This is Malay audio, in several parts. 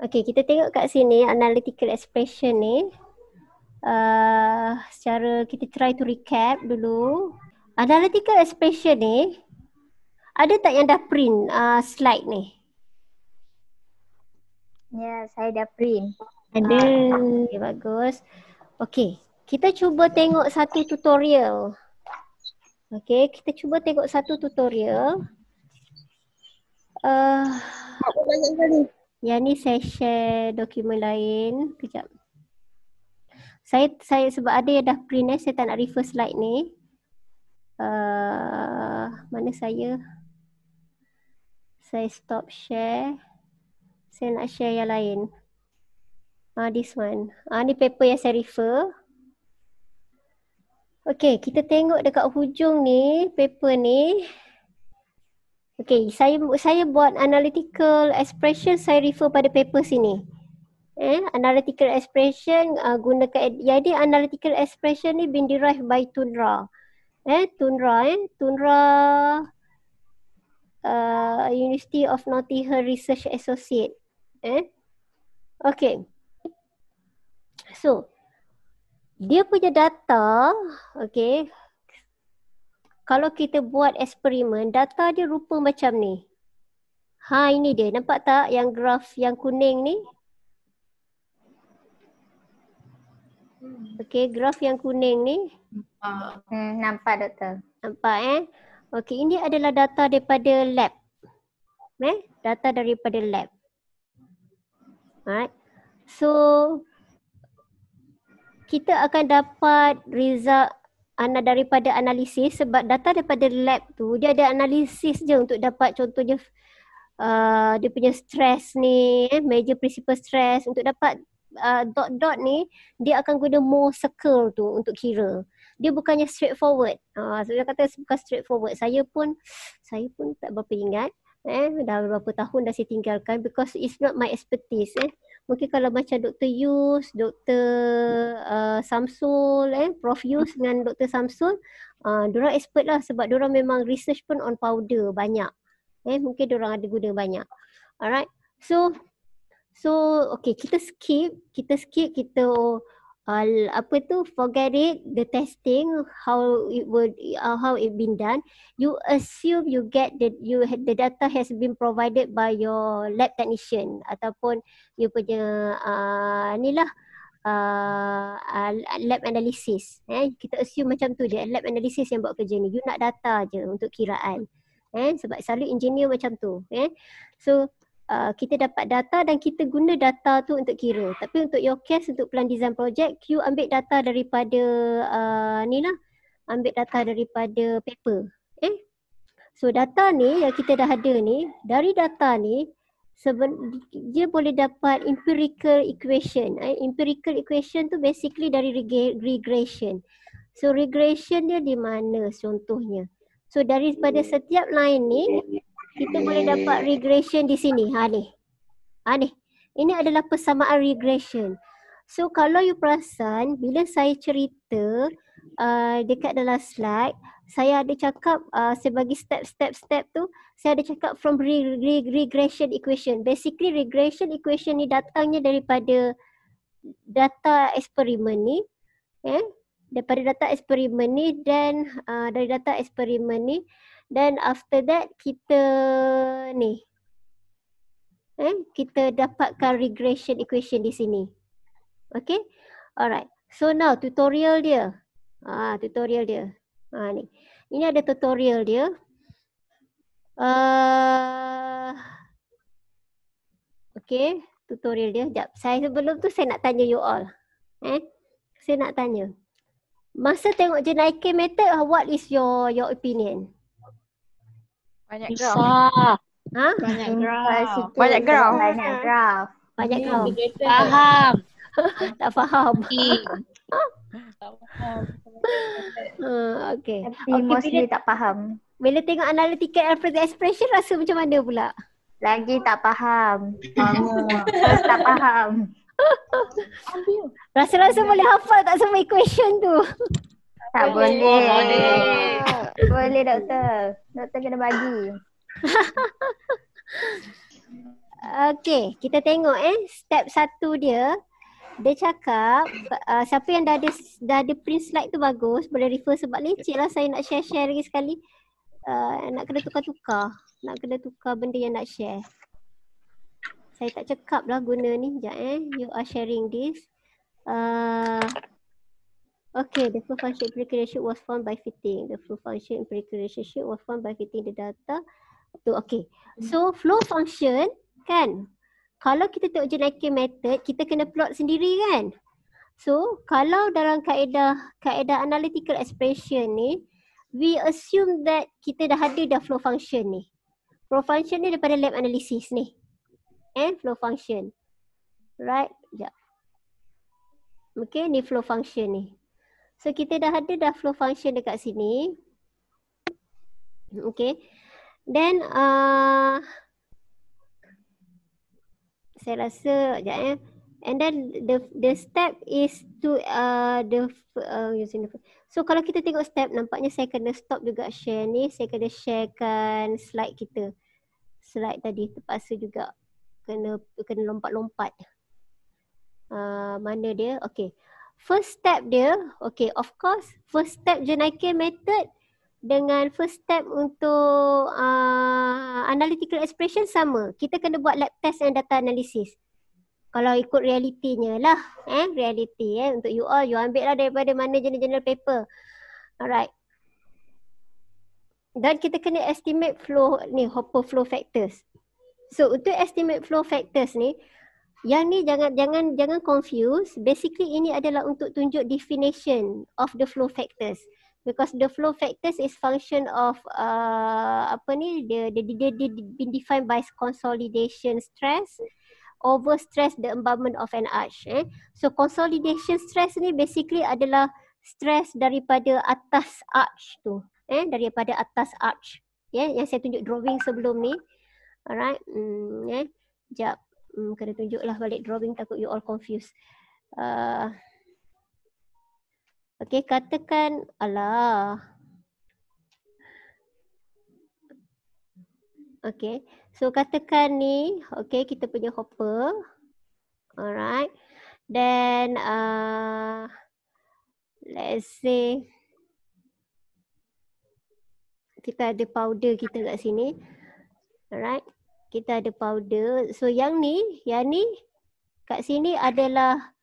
Okay, kita tengok kat sini analytical expression ni. Uh, secara kita try to recap dulu. Analytical expression ni, ada tak yang dah print uh, slide ni? Ya, yeah, saya dah print. Ada. Ah. Okay, bagus. Okay, kita cuba tengok satu tutorial. Okay, kita cuba tengok satu tutorial. Uh, yang ni saya share dokumen lain. Kejap. Saya saya sebab ada yang dah print eh, saya tak nak refer slide ni. Uh, mana saya? Saya stop share. Saya nak share yang lain. Ah uh, this one. Ah uh, ni paper yang saya refer. Okay, kita tengok dekat hujung ni, paper ni. Okay, saya saya buat analytical expression saya refer pada paper sini. Eh, analytical expression uh, gunakan jadi ya, analytical expression ni been derived by Tundra. Eh, Tundra eh, Tundra uh, University of Nottingham Research Associate. Eh. Okay. So, dia punya data, okay, kalau kita buat eksperimen, data dia rupa macam ni. Ha, ini dia. Nampak tak yang graf yang kuning ni? Hmm. Okey, graf yang kuning ni. Hmm, nampak, doktor. Nampak, eh? Okey, ini adalah data daripada lab. Eh? Data daripada lab. Alright. So, kita akan dapat result ana daripada analisis sebab data daripada lab tu dia ada analisis je untuk dapat contohnya uh, dia punya stress ni eh, major principal stress untuk dapat uh, dot dot ni dia akan guna more circle tu untuk kira dia bukannya straightforward uh, ah, so dia kata bukan straightforward saya pun saya pun tak berapa ingat eh dah berapa tahun dah saya tinggalkan because it's not my expertise eh mungkin kalau macam Dr. Yus, Dr. Uh, Samsul, eh, Prof. Yus dengan Dr. Samsul, uh, diorang expert lah sebab diorang memang research pun on powder banyak. Eh, mungkin diorang ada guna banyak. Alright. So, so okay, kita skip, kita skip, kita all apa tu forget it the testing how it would uh, how it been done you assume you get the you the data has been provided by your lab technician ataupun you punya uh, ni lah uh, lab analysis eh kita assume macam tu je lab analysis yang buat kerja ni you nak data je untuk kiraan eh sebab selalu engineer macam tu eh so uh, kita dapat data dan kita guna data tu untuk kira. Tapi untuk your case, untuk plan design project, you ambil data daripada uh, ni lah. Ambil data daripada paper. Eh? So data ni yang kita dah ada ni, dari data ni, seben- dia boleh dapat empirical equation. Eh? Empirical equation tu basically dari reg- regression. So regression dia di mana contohnya? So daripada hmm. setiap line ni, hmm kita hmm. boleh dapat regression di sini. Ha ni. Ha ni. Ini adalah persamaan regression. So kalau you perasan bila saya cerita uh, dekat dalam slide, saya ada cakap uh, sebagai step step step tu, saya ada cakap from re- re- regression equation. Basically regression equation ni datangnya daripada data eksperimen ni. Eh, daripada data eksperimen ni dan uh, dari data eksperimen ni Then after that kita ni. Eh, kita dapatkan regression equation di sini. Okay. Alright. So now tutorial dia. Ah, tutorial dia. Ah ni. Ini ada tutorial dia. Uh, okay. Tutorial dia. Sekejap. Saya sebelum tu saya nak tanya you all. Eh. Saya nak tanya. Masa tengok jenaikan method, uh, what is your your opinion? Banyak draft. Ha? Banyak draft. Hmm. Banyak draft. Banyak draft. Banyak draft. Faham. tak faham. Tak faham. Okay. Tapi okay, mostly tak faham. Bila tengok analytical and expression rasa macam mana pula? Lagi tak faham. Faham. tak faham. Rasa-rasa boleh hafal tak semua equation tu? Tak boleh. Boleh. boleh doktor. Doktor kena bagi. Okey, kita tengok eh step satu dia. Dia cakap uh, siapa yang dah ada dah ada print slide tu bagus boleh refer sebab licik lah saya nak share-share lagi sekali. Uh, nak kena tukar-tukar. Nak kena tukar benda yang nak share. Saya tak cakap lah guna ni. Sekejap eh. You are sharing this. Uh, Okay, the full function empirical relationship was found by fitting. The full function empirical relationship was found by fitting the data to, okay. Hmm. So, flow function, kan? Kalau kita tengok jenakin method, kita kena plot sendiri, kan? So, kalau dalam kaedah, kaedah analytical expression ni, we assume that kita dah ada dah flow function ni. Flow function ni daripada lab analysis ni. And flow function. Right? Sekejap. Ya. Okay, ni flow function ni. So kita dah ada dah flow function dekat sini. Okay. Then uh, saya rasa sekejap eh. And then the the step is to uh, the uh, using the So kalau kita tengok step nampaknya saya kena stop juga share ni. Saya kena sharekan slide kita. Slide tadi terpaksa juga kena kena lompat-lompat. Uh, mana dia? Okay first step dia, okay of course first step jenakin method dengan first step untuk uh, analytical expression sama. Kita kena buat lab test and data analysis. Kalau ikut realitinya lah. Eh, reality eh. Untuk you all, you ambil lah daripada mana jenis-jenis paper. Alright. Dan kita kena estimate flow ni, hopper flow factors. So untuk estimate flow factors ni, yang ni jangan jangan jangan confuse. Basically ini adalah untuk tunjuk definition of the flow factors. Because the flow factors is function of uh, apa ni the the the the been defined by consolidation stress over stress the embankment of an arch. Eh. So consolidation stress ni basically adalah stress daripada atas arch tu. Eh, daripada atas arch. Yeah, yang saya tunjuk drawing sebelum ni. Alright. Mm, eh. Sekejap. Hmm, kena tunjuklah balik drawing takut you all confused. Uh, ah. okay, katakan Allah. Okay, so katakan ni, okay, kita punya hopper. Alright. Then, uh, let's say, kita ada powder kita kat sini. Alright kita ada powder. So yang ni, yang ni kat sini adalah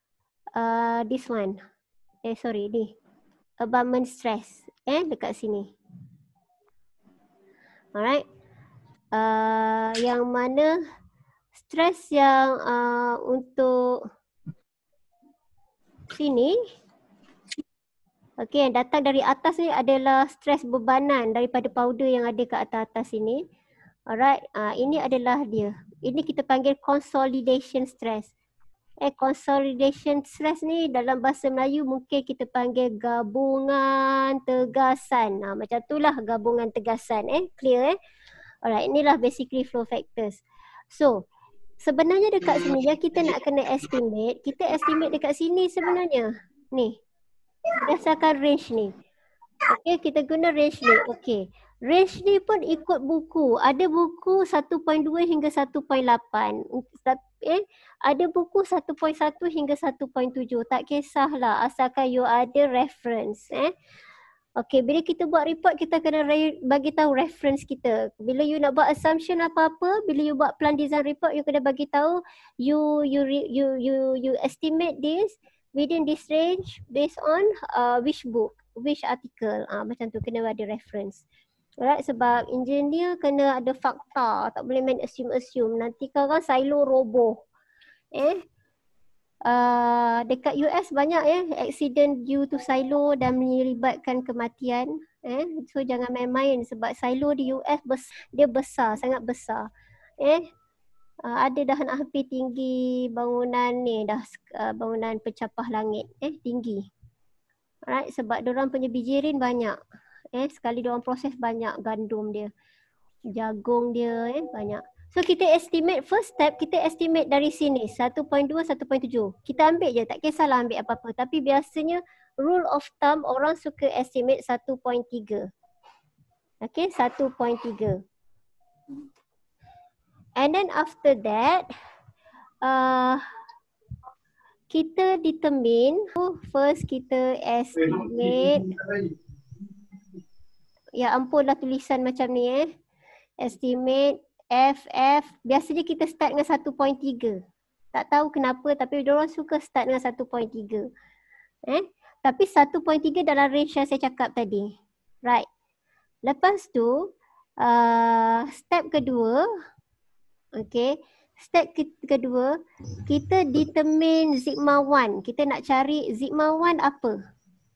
uh, this one. Eh sorry, ni. Abundant stress. Eh, dekat sini. Alright. Uh, yang mana stress yang uh, untuk sini. Okay, yang datang dari atas ni adalah stress bebanan daripada powder yang ada kat atas-atas sini. Alright, uh, ini adalah dia. Ini kita panggil consolidation stress. Eh, consolidation stress ni dalam bahasa Melayu mungkin kita panggil gabungan tegasan. Nah, macam lah gabungan tegasan. Eh, clear eh. Alright, inilah basically flow factors. So, sebenarnya dekat sini yang kita nak kena estimate, kita estimate dekat sini sebenarnya. Ni, berdasarkan range ni. Okay, kita guna range ni. Okay. Range ni pun ikut buku. Ada buku 1.2 hingga 1.8. Eh, ada buku 1.1 hingga 1.7. Tak kisahlah asalkan you ada reference. Eh. Okay, bila kita buat report, kita kena re- bagi tahu reference kita. Bila you nak buat assumption apa-apa, bila you buat plan design report, you kena bagi tahu you you you you you estimate this within this range based on uh, which book, which article. Uh, macam tu, kena ada reference. Alright, sebab engineer kena ada fakta. Tak boleh main assume-assume. Nanti kan silo roboh. Eh? Uh, dekat US banyak ya eh? accident due to silo dan menyeribatkan kematian. Eh? So jangan main-main sebab silo di US bes dia besar, sangat besar. Eh? Uh, ada dahan api tinggi bangunan ni dah uh, bangunan pencapah langit eh tinggi. Alright sebab orang punya bijirin banyak eh sekali dia orang proses banyak gandum dia jagung dia eh banyak so kita estimate first step kita estimate dari sini 1.2 1.7 kita ambil je tak kisahlah ambil apa-apa tapi biasanya rule of thumb orang suka estimate 1.3 okey 1.3 And then after that, uh, kita determine. First kita eh, estimate. Ya ampun lah tulisan macam ni eh. Estimate FF. Biasanya kita start dengan 1.3. Tak tahu kenapa tapi diorang suka start dengan 1.3. Eh? Tapi 1.3 dalam range yang saya cakap tadi. Right. Lepas tu, uh, step kedua. Okay. Step ke- kedua, kita determine sigma 1. Kita nak cari sigma 1 apa.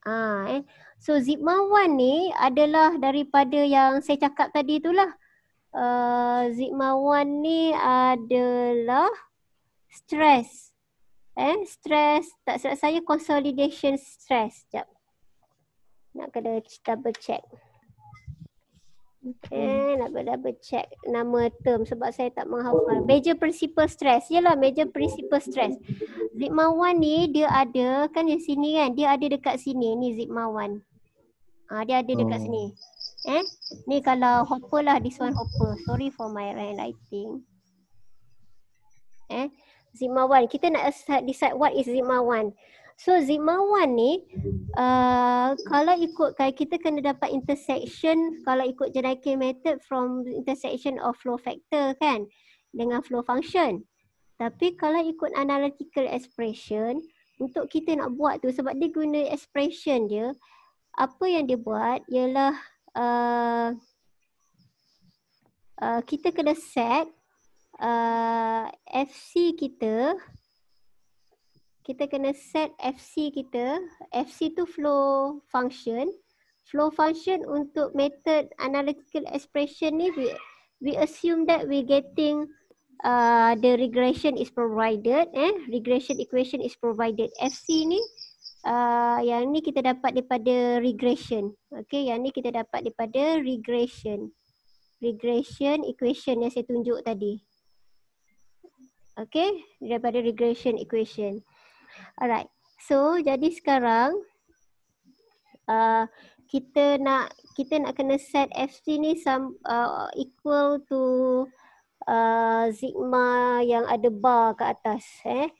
Ah, eh. So zikmawan ni adalah daripada yang saya cakap tadi itulah. Uh, eh, zikmawan ni adalah stress. Eh, stress. Tak silap saya consolidation stress. Sekejap. Nak kena double check. Okay, hmm. nak double check nama term sebab saya tak menghafal. Major principal stress. Yalah, major principal stress. Zikmawan ni dia ada kan di sini kan? Dia ada dekat sini ni zikmawan. Ah dia ada dekat oh. sini. Eh? Ni kalau hopper lah this one hopper. Sorry for my red lighting. Eh? Zima one. Kita nak decide what is Zima one. So Zima one ni uh, kalau ikut kita kena dapat intersection kalau ikut jenaka method from intersection of flow factor kan dengan flow function. Tapi kalau ikut analytical expression untuk kita nak buat tu sebab dia guna expression dia apa yang dia buat ialah uh, uh, kita kena set uh, FC kita kita kena set FC kita FC tu flow function flow function untuk method analytical expression ni we, we assume that we getting uh, the regression is provided eh regression equation is provided FC ni uh, yang ni kita dapat daripada regression. Okay, yang ni kita dapat daripada regression. Regression equation yang saya tunjuk tadi. Okay, daripada regression equation. Alright, so jadi sekarang uh, kita nak kita nak kena set fc ni some, uh, ah, equal to uh, sigma yang ada bar ke atas. Eh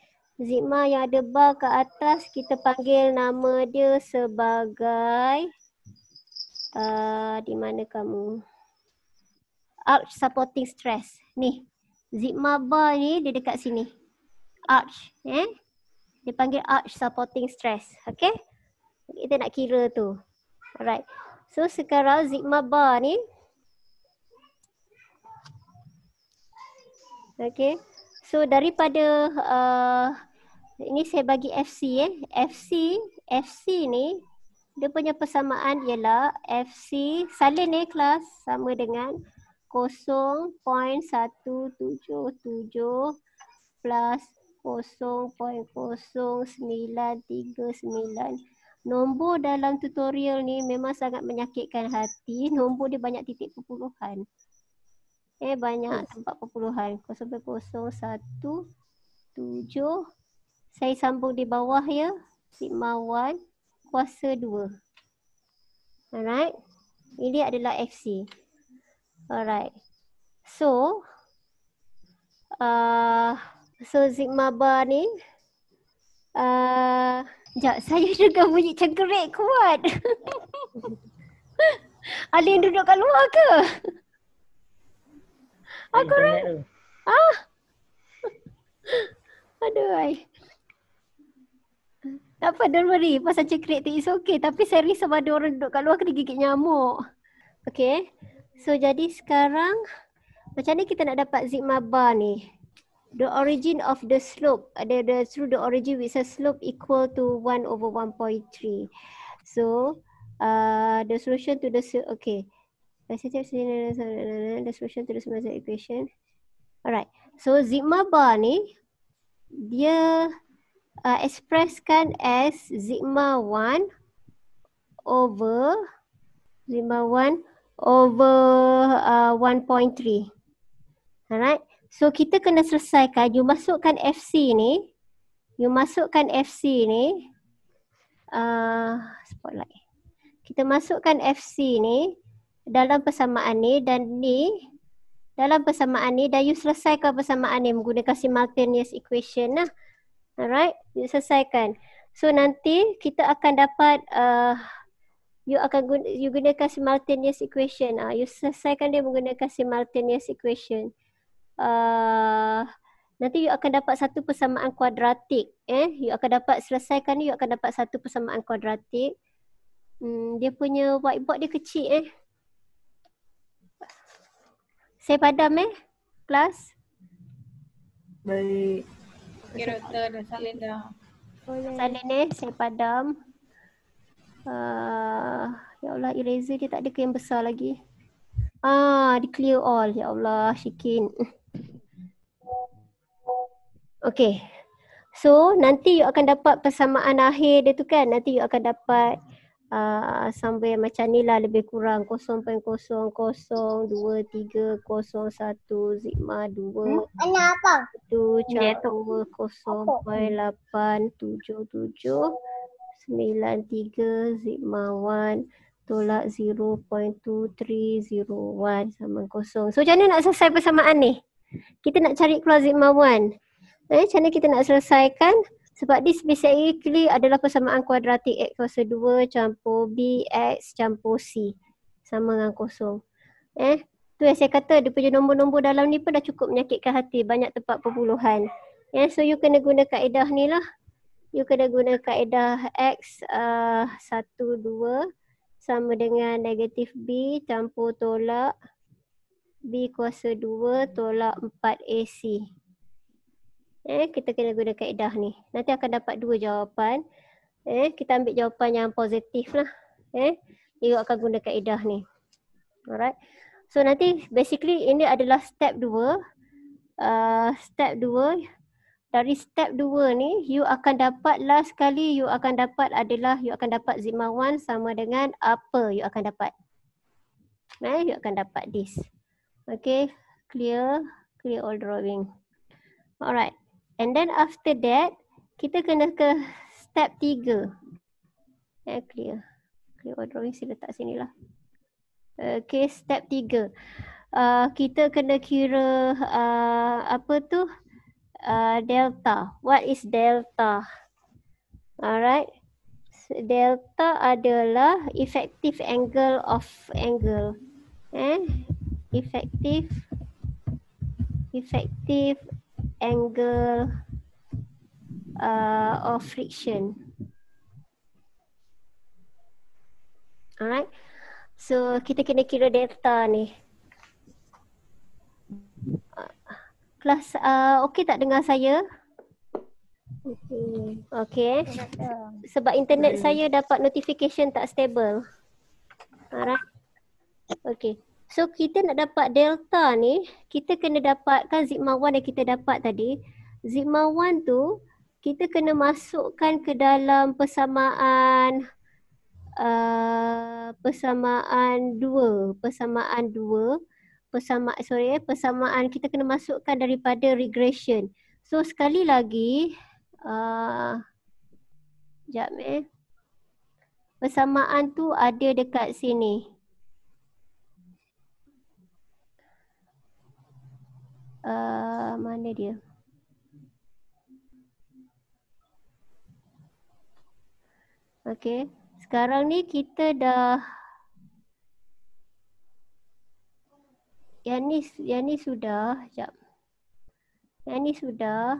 zikma yang ada bar ke atas kita panggil nama dia sebagai uh, di mana kamu arch supporting stress ni zikma bar ni dia dekat sini arch eh dia panggil arch supporting stress okay kita nak kira tu alright so sekarang zikma bar ni okay So daripada uh, ini saya bagi FC eh. FC, FC ni dia punya persamaan ialah FC salin ni eh, kelas sama dengan 0.177 plus 0.001 plus 0.0939. Nombor dalam tutorial ni memang sangat menyakitkan hati. Nombor dia banyak titik perpuluhan. Eh banyak tempat perpuluhan. 0.01 7 saya sambung di bawah ya. Sigma 1 kuasa 2. Alright. Ini adalah FC. Alright. So uh, so sigma bar ni uh, sekejap saya dengar bunyi cengkerik kuat. Alin duduk kat luar ke? Aku rasa. Ah. Aduh. Tak apa, don't worry. Pasal cekrek tu, it's okay. Tapi saya risau ada orang duduk kat luar kena gigit nyamuk. Okay. So, jadi sekarang macam ni kita nak dapat sigma bar ni. The origin of the slope. Ada the, the through the origin with a slope equal to 1 over 1.3. So, uh, the solution to the slope. Okay. The solution to the semester equation. Alright. So, sigma bar ni dia uh, expresskan as sigma 1 over sigma 1 over uh, 1.3. Alright. So kita kena selesaikan you masukkan FC ni. You masukkan FC ni uh, spotlight. Kita masukkan FC ni dalam persamaan ni dan ni dalam persamaan ni dah you selesaikan persamaan ni menggunakan simultaneous equation lah. Alright, you selesaikan. So nanti kita akan dapat uh, you akan guna, you gunakan simultaneous equation. Ah, uh, you selesaikan dia menggunakan simultaneous equation. Uh, nanti you akan dapat satu persamaan kuadratik. Eh, you akan dapat selesaikan ni, you akan dapat satu persamaan kuadratik. Hmm, dia punya whiteboard dia kecil eh. Saya padam eh, kelas. Baik. Okay, Doktor. Salin dah. saya padam. Uh, ya Allah, eraser dia tak ada ke yang besar lagi. Ah, di clear all. Ya Allah, Syikin. Okay. So, nanti you akan dapat persamaan akhir dia tu kan. Nanti you akan dapat Ah, sampai macam ni lah lebih kurang 0.002301 Zigma 2 Kenapa? Itu Chakra 0.877 Zigma 1 Tolak 0.2301 Sama kosong So macam mana nak selesai persamaan ni? Kita nak cari keluar Zigma 1 Eh, macam mana kita nak selesaikan? Sebab this basically adalah persamaan kuadratik X kuasa 2 campur B X campur C sama dengan kosong. Eh, tu yang saya kata dia punya nombor-nombor dalam ni pun dah cukup menyakitkan hati banyak tempat perpuluhan. Yeah, so you kena guna kaedah ni lah. You kena guna kaedah X uh, 1, 2 sama dengan negatif B campur tolak B kuasa 2 tolak 4AC. Eh, kita kena guna kaedah ni. Nanti akan dapat dua jawapan. Eh, kita ambil jawapan yang positif lah. Eh, you akan guna kaedah ni. Alright. So nanti basically ini adalah step dua. Uh, step dua. Dari step dua ni, you akan dapat last sekali. you akan dapat adalah you akan dapat zima one sama dengan apa you akan dapat. Eh, you akan dapat this. Okay, clear. Clear all drawing. Alright. And then after that, kita kena ke step tiga. Eh, clear. Clear all drawing, sila letak sini lah. Okay, step tiga. Uh, kita kena kira uh, apa tu? Uh, delta. What is delta? Alright. Delta adalah effective angle of angle. Eh? Effective effective angle uh, of friction. Alright. So kita kena kira delta ni. Kelas uh, okey tak dengar saya? Okey. Sebab internet saya dapat notification tak stable. Alright. Okey. So kita nak dapat delta ni, kita kena dapatkan sigma 1 yang kita dapat tadi. Sigma 1 tu kita kena masukkan ke dalam persamaan uh, persamaan 2, persamaan 2, persamaan sorry, eh, persamaan kita kena masukkan daripada regression. So sekali lagi uh, jap eh. Persamaan tu ada dekat sini. Eh, mana dia? Okay, sekarang ni kita dah Yani Yani sudah, jap. Yani sudah.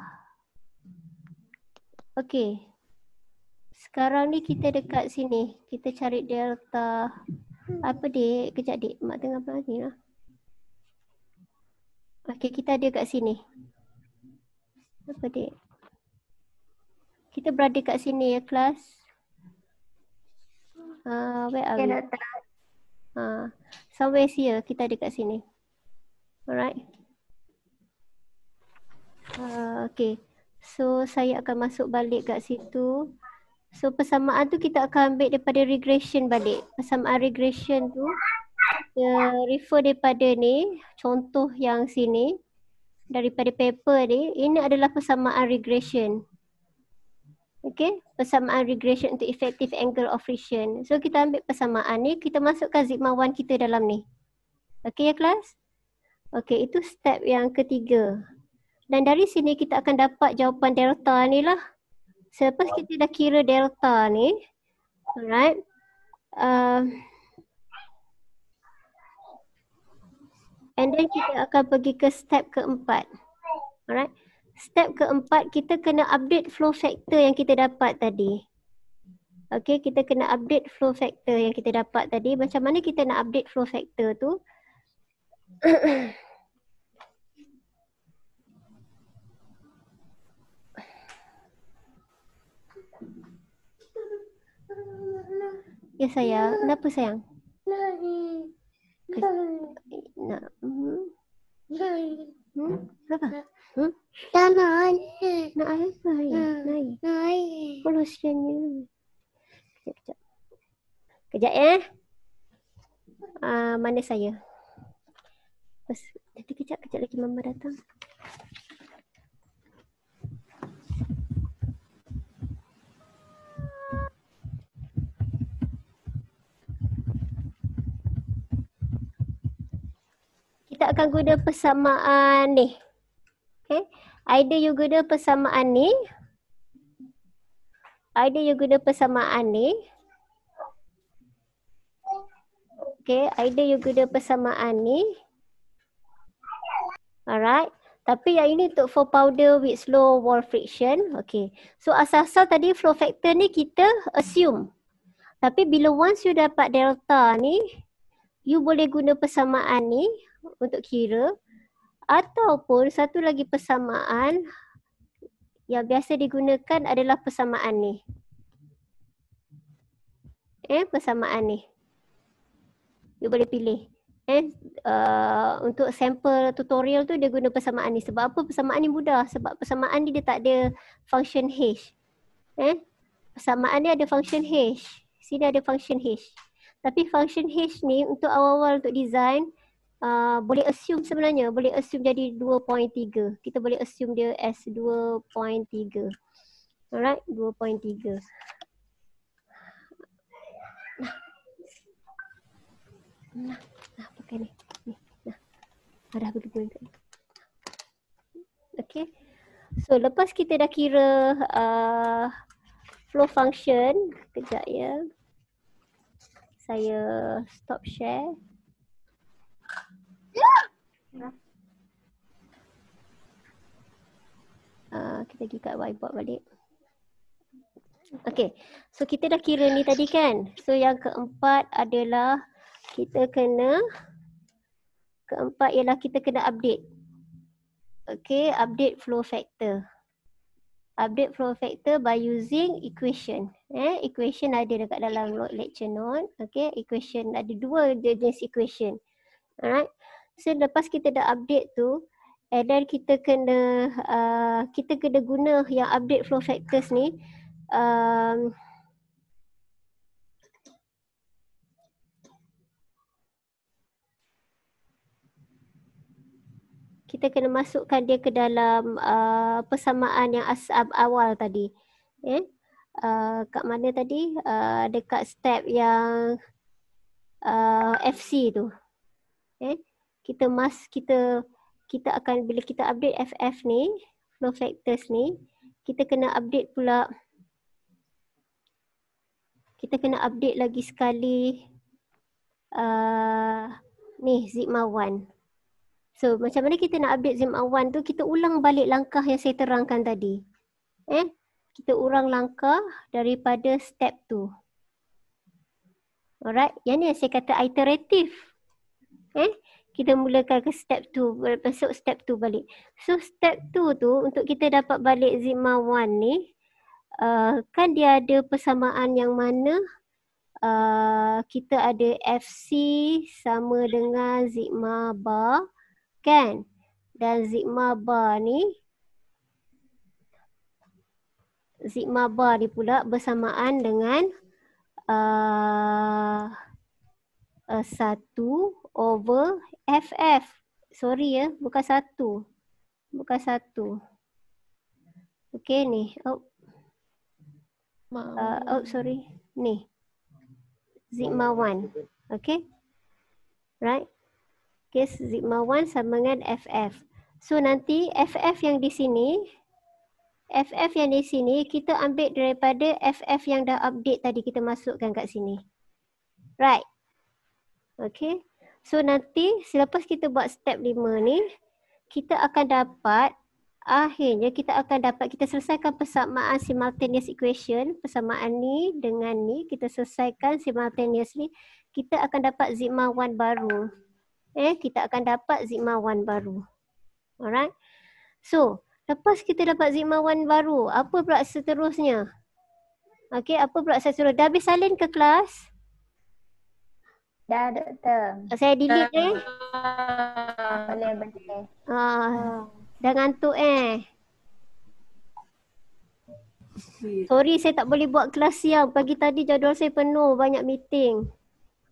Okay. Sekarang ni kita dekat sini. Kita cari delta. Apa dek? Kejap dek. Mak tengah belajar ni lah. Okey, kita ada kat sini. Apa dia? Kita berada kat sini ya kelas. Uh, where are we? Uh, somewhere here, kita ada kat sini. Alright. Uh, ah, okay. So, saya akan masuk balik kat situ. So, persamaan tu kita akan ambil daripada regression balik. Persamaan regression tu kita refer daripada ni, contoh yang sini daripada paper ni, ini adalah persamaan regression. Okay, persamaan regression untuk effective angle of friction. So kita ambil persamaan ni, kita masukkan sigma 1 kita dalam ni. Okay ya kelas? Okay, itu step yang ketiga. Dan dari sini kita akan dapat jawapan delta ni lah. Selepas kita dah kira delta ni, alright. Uh, And then kita akan pergi ke step keempat. Alright. Step keempat kita kena update flow factor yang kita dapat tadi. Okay kita kena update flow factor yang kita dapat tadi. Macam mana kita nak update flow factor tu? Ya sayang, kenapa sayang? Lari. Kenapa? Hmm? Tak nak Nak air apa air? Nak air Kalau sekiannya Kejap, kejap Kejap eh uh, Mana saya? Pas, nanti kejap, kejap lagi mama datang kita akan guna persamaan ni. Okay. Either you guna persamaan ni. Either you guna persamaan ni. Okay. Either you guna persamaan ni. Alright. Tapi yang ini untuk for powder with slow wall friction. Okay. So asal-asal tadi flow factor ni kita assume. Tapi bila once you dapat delta ni, you boleh guna persamaan ni untuk kira ataupun satu lagi persamaan yang biasa digunakan adalah persamaan ni. Eh, persamaan ni. You boleh pilih. Eh, uh, untuk sampel tutorial tu dia guna persamaan ni. Sebab apa persamaan ni mudah? Sebab persamaan ni dia tak ada function H. Eh, persamaan ni ada function H. Sini ada function H. Tapi function H ni untuk awal-awal untuk design, Ah, boleh assume sebenarnya boleh assume jadi 2.3 kita boleh assume dia as 2.3 alright 2.3 Nah, nah pakai ni. Ni. Nah. Ada nah, begitu kan. Okey. So lepas kita dah kira uh, flow function kejap ya. Saya stop share. Uh, kita pergi kat whiteboard balik. Okay. So kita dah kira ni tadi kan. So yang keempat adalah kita kena keempat ialah kita kena update. Okay. Update flow factor. Update flow factor by using equation. Eh, equation ada dekat dalam lecture note. Okay. Equation ada dua jenis equation. Alright. So lepas kita dah update tu, and then kita kena uh, kita kena guna yang update flow factors ni um, kita kena masukkan dia ke dalam uh, persamaan yang asab awal tadi. Ya. Eh? Uh, kat mana tadi? Uh, dekat step yang uh, FC tu. Ya. Eh? Kita mas kita kita akan bila kita update FF ni flow factors ni kita kena update pula kita kena update lagi sekali uh, ni sigma 1 so macam mana kita nak update sigma 1 tu kita ulang balik langkah yang saya terangkan tadi eh kita ulang langkah daripada step tu alright yang ni yang saya kata iterative eh kita mulakan ke step 2 masuk step 2 balik so step 2 tu untuk kita dapat balik zima 1 ni uh, kan dia ada persamaan yang mana uh, kita ada fc sama dengan zima bar kan dan zima bar ni zima bar ni pula bersamaan dengan uh, uh, satu 1 over FF. Sorry ya, bukan satu. Bukan satu. Okay ni. Oh. Uh, oh sorry. Ni. Sigma 1. Okay. Right. Okay, sigma 1 sama dengan FF. So nanti FF yang di sini. FF yang di sini kita ambil daripada FF yang dah update tadi kita masukkan kat sini. Right. Okay. So nanti selepas kita buat step 5 ni kita akan dapat akhirnya kita akan dapat kita selesaikan persamaan simultaneous equation persamaan ni dengan ni kita selesaikan simultaneous ni kita akan dapat sigma 1 baru. Eh kita akan dapat sigma 1 baru. Alright. So lepas kita dapat sigma 1 baru apa pula seterusnya? Okay apa pula seterusnya? Dah habis salin ke kelas? Dah ada doktor. Saya delete eh. Boleh boleh. Ah. Oh, dah ngantuk eh. Sorry saya tak boleh buat kelas siang. Pagi tadi jadual saya penuh banyak meeting.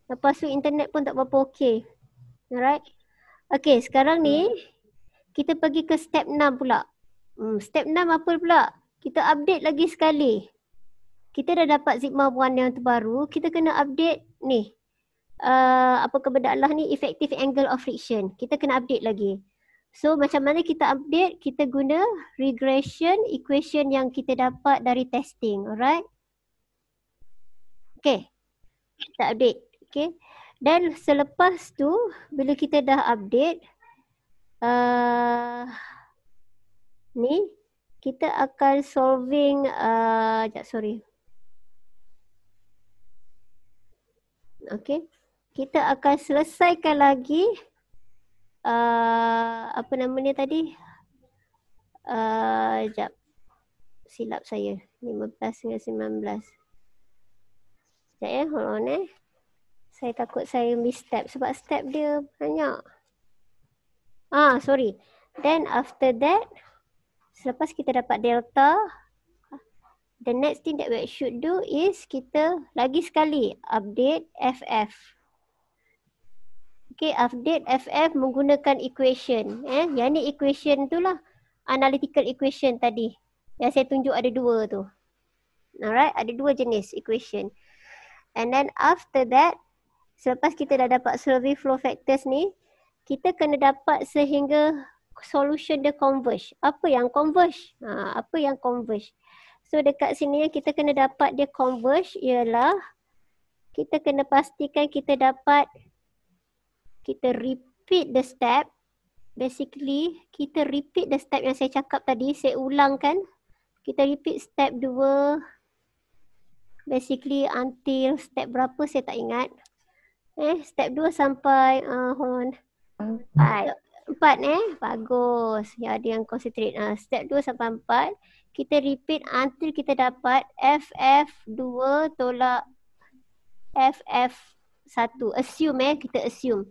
Lepas tu internet pun tak berapa okey. Alright. Okay sekarang ni hmm. kita pergi ke step 6 pula. Hmm, step 6 apa pula? Kita update lagi sekali. Kita dah dapat Zigma One yang terbaru. Kita kena update ni uh, apa kebedaanlah ni effective angle of friction. Kita kena update lagi. So macam mana kita update? Kita guna regression equation yang kita dapat dari testing. Alright. Okay. Kita update. Okay. Dan selepas tu bila kita dah update uh, ni kita akan solving uh, sorry. Okay kita akan selesaikan lagi uh, apa nama dia tadi? Uh, jap silap saya 15 dengan 19 sekejap ya hold on eh saya takut saya miss sebab step dia banyak ah sorry then after that selepas kita dapat delta the next thing that we should do is kita lagi sekali update FF okay, update FF menggunakan equation. Eh? Yang ni equation tu lah. Analytical equation tadi. Yang saya tunjuk ada dua tu. Alright, ada dua jenis equation. And then after that, selepas kita dah dapat survey flow factors ni, kita kena dapat sehingga solution dia converge. Apa yang converge? Ha, apa yang converge? So dekat sini yang kita kena dapat dia converge ialah kita kena pastikan kita dapat kita repeat the step basically kita repeat the step yang saya cakap tadi saya ulang kan. kita repeat step 2 basically until step berapa saya tak ingat eh step 2 sampai uh, on 4 4 eh bagus ya ada yang concentrate uh, step 2 sampai 4 kita repeat until kita dapat ff2 tolak ff1 assume eh kita assume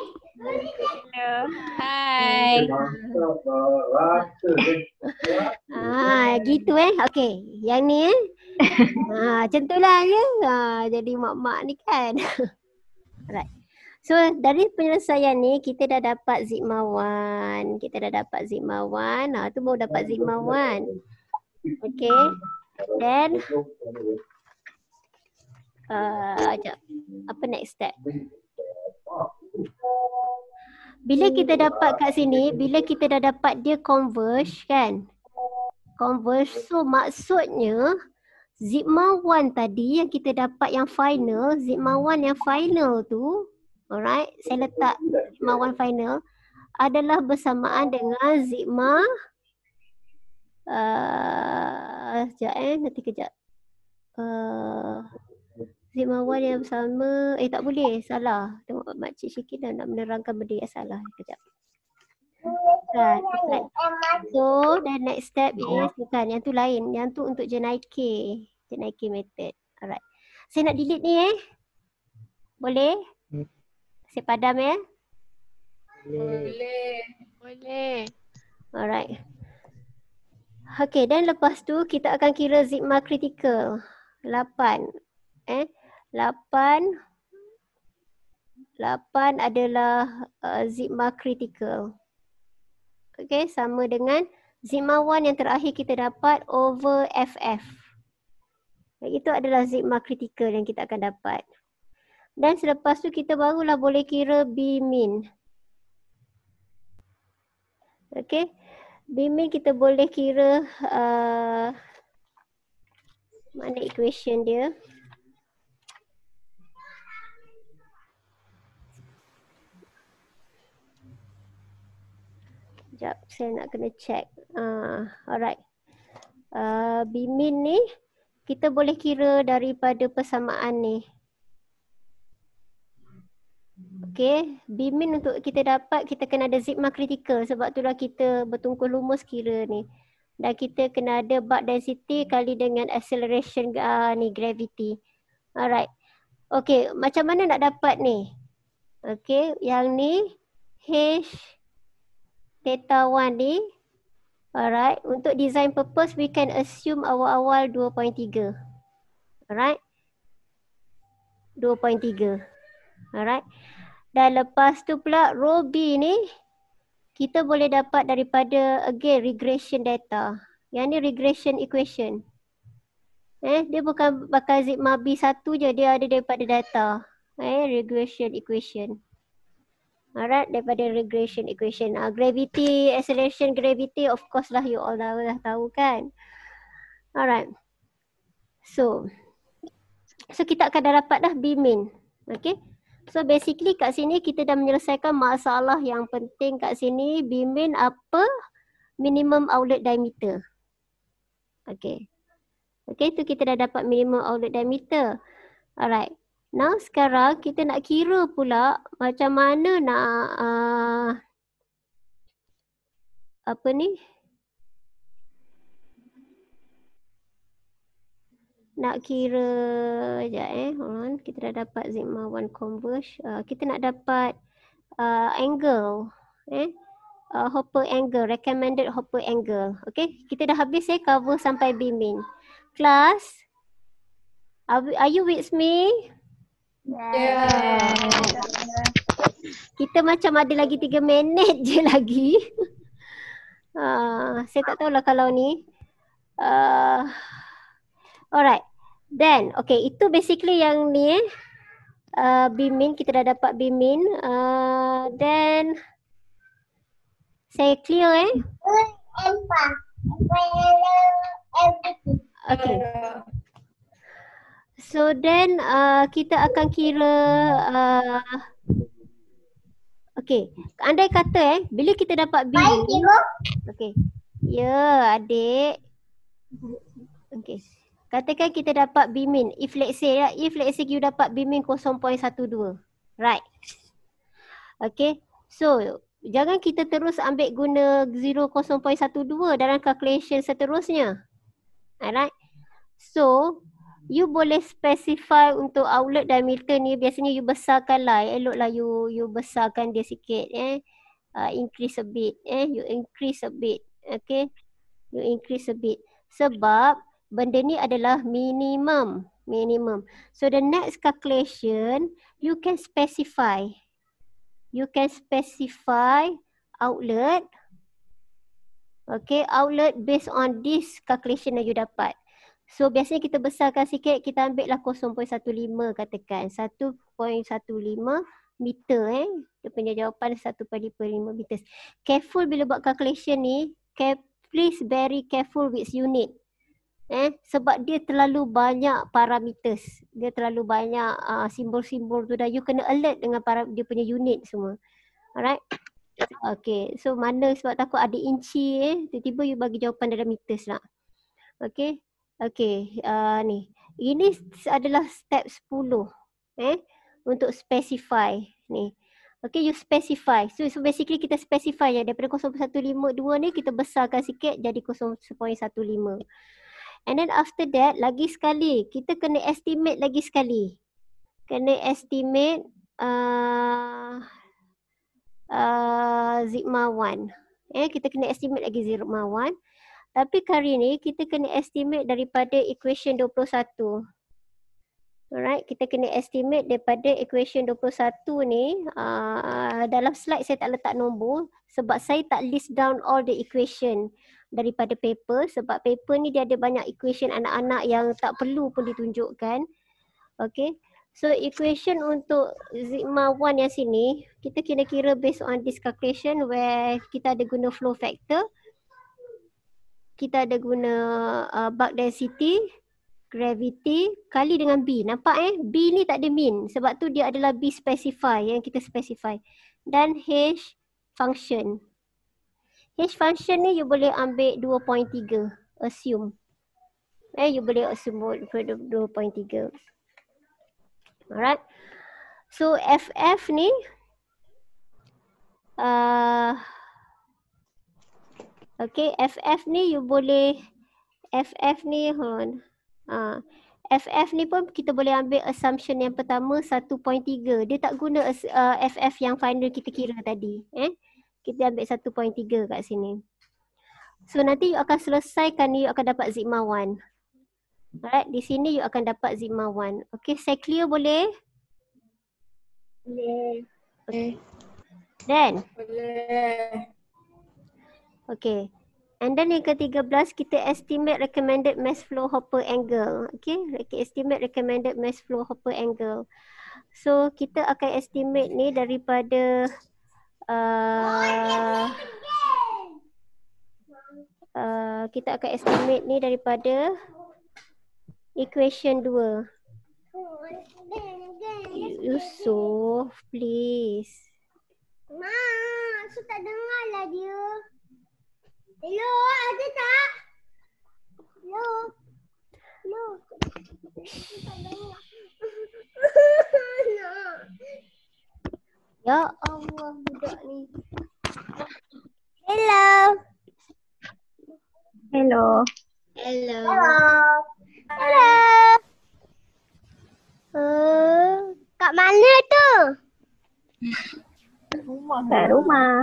Hai. Ah, gitu eh. Okey, yang ni eh. Ah, macam tu lah ya. Ha, jadi mak-mak ni kan. Alright. So dari penyelesaian ni kita dah dapat Zigma 1. Kita dah dapat Zigma 1. Ha ah, tu baru dapat Zigma 1. Okay. Then uh, apa next step? Bila kita hmm. dapat kat sini, bila kita dah dapat dia converge kan? Converge so maksudnya Zigma 1 tadi yang kita dapat yang final, Zigma 1 yang final tu Alright, saya letak Zigma 1 final adalah bersamaan dengan Zigma uh, Sekejap eh, nanti kejap uh, Zik Mawar yang sama. Eh tak boleh. Salah. Tengok Makcik Syekin nak menerangkan benda yang salah. Kejap. Bukan. Bukan. So, the next step is. Oh. Bukan. Yang tu lain. Yang tu untuk jenaike. Jenaike method. Alright. Saya nak delete ni eh. Boleh? Hmm. Saya padam eh. Boleh. Boleh. Alright. Okay. Dan lepas tu kita akan kira zigma critical. 8. Eh. Lapan. Lapan adalah uh, zigma critical. Okay, sama dengan zigma one yang terakhir kita dapat over FF. Itu adalah zigma critical yang kita akan dapat. Dan selepas tu kita barulah boleh kira B min. Okay. B min kita boleh kira uh, mana equation dia. Okay. Sekejap, saya nak kena check. Uh, alright. Uh, Bimin ni, kita boleh kira daripada persamaan ni. Okay, Bimin untuk kita dapat, kita kena ada sigma kritikal sebab tu lah kita bertungkul lumus kira ni. Dan kita kena ada bulk density kali dengan acceleration uh, ni, gravity. Alright. Okay, macam mana nak dapat ni? Okay, yang ni H theta 1 ni alright untuk design purpose we can assume awal-awal 2.3 alright 2.3 alright dan lepas tu pula rho b ni kita boleh dapat daripada again regression data yang ni regression equation eh dia bukan bakal sigma b satu je dia ada daripada data eh regression equation Alright, daripada regression equation. Uh, gravity, acceleration gravity, of course lah you all dah, dah tahu kan. Alright. So, so kita akan dah dapat dah B min. Okay. So basically kat sini kita dah menyelesaikan masalah yang penting kat sini. B min apa? Minimum outlet diameter. Okay. Okay, tu kita dah dapat minimum outlet diameter. Alright. Now sekarang kita nak kira pula macam mana nak uh, apa ni? Nak kira aja eh. on. Kita dah dapat sigma 1 converge. Uh, kita nak dapat uh, angle eh. Uh, hopper angle, recommended hopper angle. Okay, kita dah habis eh cover sampai beaming. Class, are, are you with me? Ya. Ya. Kita macam ada lagi tiga minit je lagi. Uh, saya tak tahu lah kalau ni. Uh, alright. Then, okay. Itu basically yang ni eh. Uh, bimin, kita dah dapat bimin. Uh, then, saya clear eh. Okay. So then uh, kita akan kira uh, Okay, andai kata eh Bila kita dapat B Baik, Okay Ya, adik Okay Katakan kita dapat B min If let's say lah If let's say you dapat B min 0.12 Right Okay So Jangan kita terus ambil guna 0.12 dalam calculation seterusnya Alright So you boleh specify untuk outlet dan meter ni biasanya you besarkan lah eh. elok lah you you besarkan dia sikit eh uh, increase a bit eh you increase a bit okay you increase a bit sebab benda ni adalah minimum minimum so the next calculation you can specify you can specify outlet okay outlet based on this calculation yang you dapat So biasanya kita besarkan sikit, kita ambil lah 0.15 katakan. 1.15 meter eh. Dia punya jawapan 1.5 meter. Careful bila buat calculation ni. Please very careful with unit. Eh, sebab dia terlalu banyak parameters. Dia terlalu banyak uh, simbol-simbol tu dah. You kena alert dengan para, dia punya unit semua. Alright. Okay. So mana sebab takut ada inci eh. Tiba-tiba you bagi jawapan dalam meters lah. Okay. Okey, uh, ni. Ini adalah step 10. Eh, untuk specify ni. Okay, you specify. So, so basically kita specify ya. Daripada 0.152 ni kita besarkan sikit jadi 0.15. And then after that, lagi sekali kita kena estimate lagi sekali. Kena estimate uh, uh, sigma 1. Eh, kita kena estimate lagi sigma 1. Tapi kali ni kita kena estimate daripada equation 21. Alright, kita kena estimate daripada equation 21 ni uh, dalam slide saya tak letak nombor sebab saya tak list down all the equation daripada paper sebab paper ni dia ada banyak equation anak-anak yang tak perlu pun ditunjukkan. Okay, so equation untuk sigma 1 yang sini kita kena kira based on this calculation where kita ada guna flow factor kita ada guna uh, bulk density, gravity kali dengan B. Nampak eh? B ni tak ada mean. Sebab tu dia adalah B specify yang kita specify. Dan H function. H function ni you boleh ambil 2.3. Assume. Eh, you boleh assume 2.3. Alright. So, FF ni uh, Okay, FF ni you boleh FF ni hon. Ha. FF ni pun kita boleh ambil assumption yang pertama 1.3. Dia tak guna uh, FF yang final kita kira tadi, eh. Kita ambil 1.3 kat sini. So nanti you akan selesaikan ni you akan dapat sigma 1. Alright, di sini you akan dapat sigma 1. Okay, saya clear boleh? Boleh. Okay. Then. Boleh. Okay. And then yang ke-13, kita estimate recommended mass flow hopper angle. Okay, kita estimate recommended mass flow hopper angle. So, kita akan estimate ni daripada... Uh, uh, kita akan estimate ni daripada equation 2. Yusuf, please. Ma, aku tak dengar lah dia. Hello, ada tak? Hello. Hello. Ya Allah budak ni. Hello. Hello. Hello. Hello. Hello. Uh, kat mana tu? Rumah. Kat rumah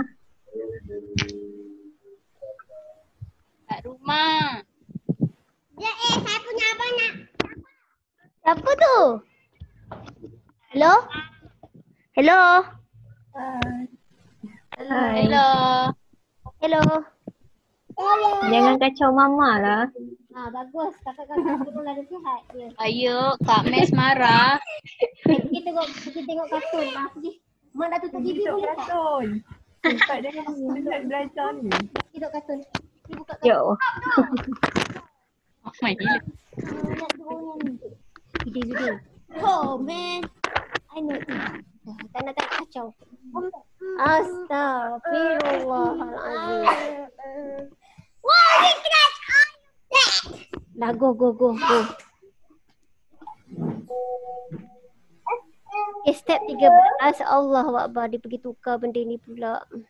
kat rumah. Ya, eh, saya punya apa nak? Siapa tu? Hello? Hello? Hello. Hello. Hello. Jangan kacau mama lah. Ha, bagus. Kakak-kakak turun ada sihat. Yeah. Ayo, Kak Mes marah. Kita tengok, kita tengok kartun. Maaf, Mak dah tutup TV boleh Kita tengok kartun. Tak ada yang belajar ni. Kita tengok kartun. Dia buka tu. Oh my god. Ha, video. Oh man. I know. Tak nak tak kacau. Astagfirullahalazim. Wah, ni scratch on that. go go go go. Okay, eh, step 13. Allahuakbar. Dia pergi tukar benda ni pula. Hmm.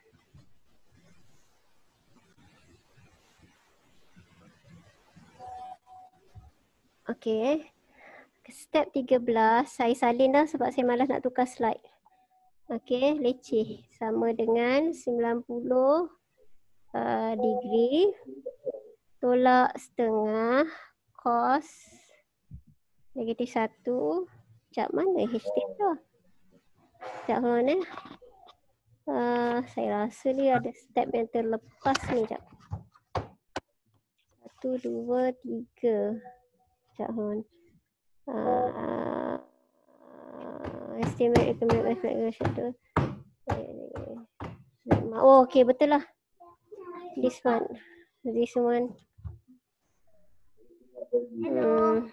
Okay. Step 13, saya salin dah sebab saya malas nak tukar slide. Okay, leceh. Sama dengan 90 uh, degree tolak setengah cos negatif 1. Sekejap mana HT tu? Sekejap kawan eh. Uh, saya rasa dia ada step yang terlepas ni sekejap. 1, 2, 3 cak hon. Uh, ah, estimate recommend effect ratio tu. Oh, okay, betul lah. This one. This one. Sekejap,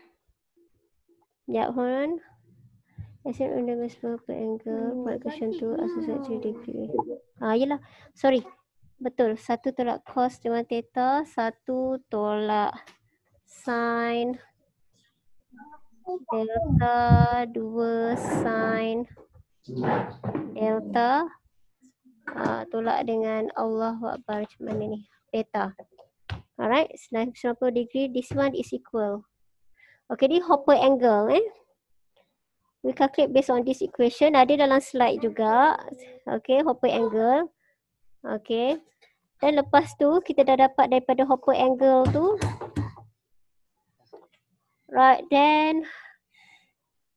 hmm. hold on. Asset on the best for angle. Buat question tu, asset to degree. Ah, yelah. Sorry. Betul. Satu tolak cos dengan theta. Satu tolak sine delta 2 sin delta uh, tolak dengan Allah Akbar macam mana ni beta alright 90 degree this one is equal okay ni hopper angle eh we calculate based on this equation ada dalam slide juga okay hopper angle okay dan lepas tu kita dah dapat daripada hopper angle tu Right then,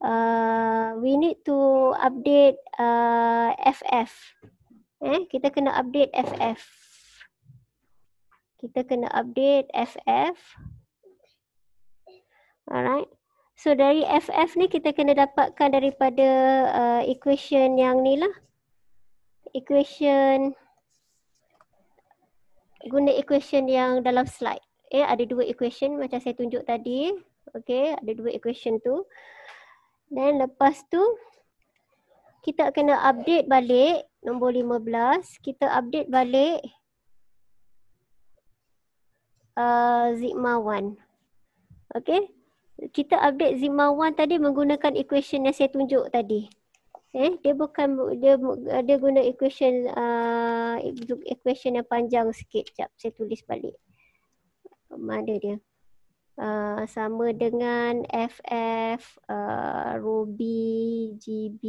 uh, we need to update uh, FF. Eh, kita kena update FF. Kita kena update FF. Alright. So dari FF ni kita kena dapatkan daripada uh, equation yang ni lah. Equation guna equation yang dalam slide. Eh, ada dua equation macam saya tunjuk tadi okay ada dua equation tu Then lepas tu kita kena update balik nombor 15 kita update balik uh, sigma 1 okay kita update sigma 1 tadi menggunakan equation yang saya tunjuk tadi eh dia bukan dia ada guna equation uh, equation yang panjang sikit jap saya tulis balik mana dia Eh, sama dengan FF uh, eh, Ruby GB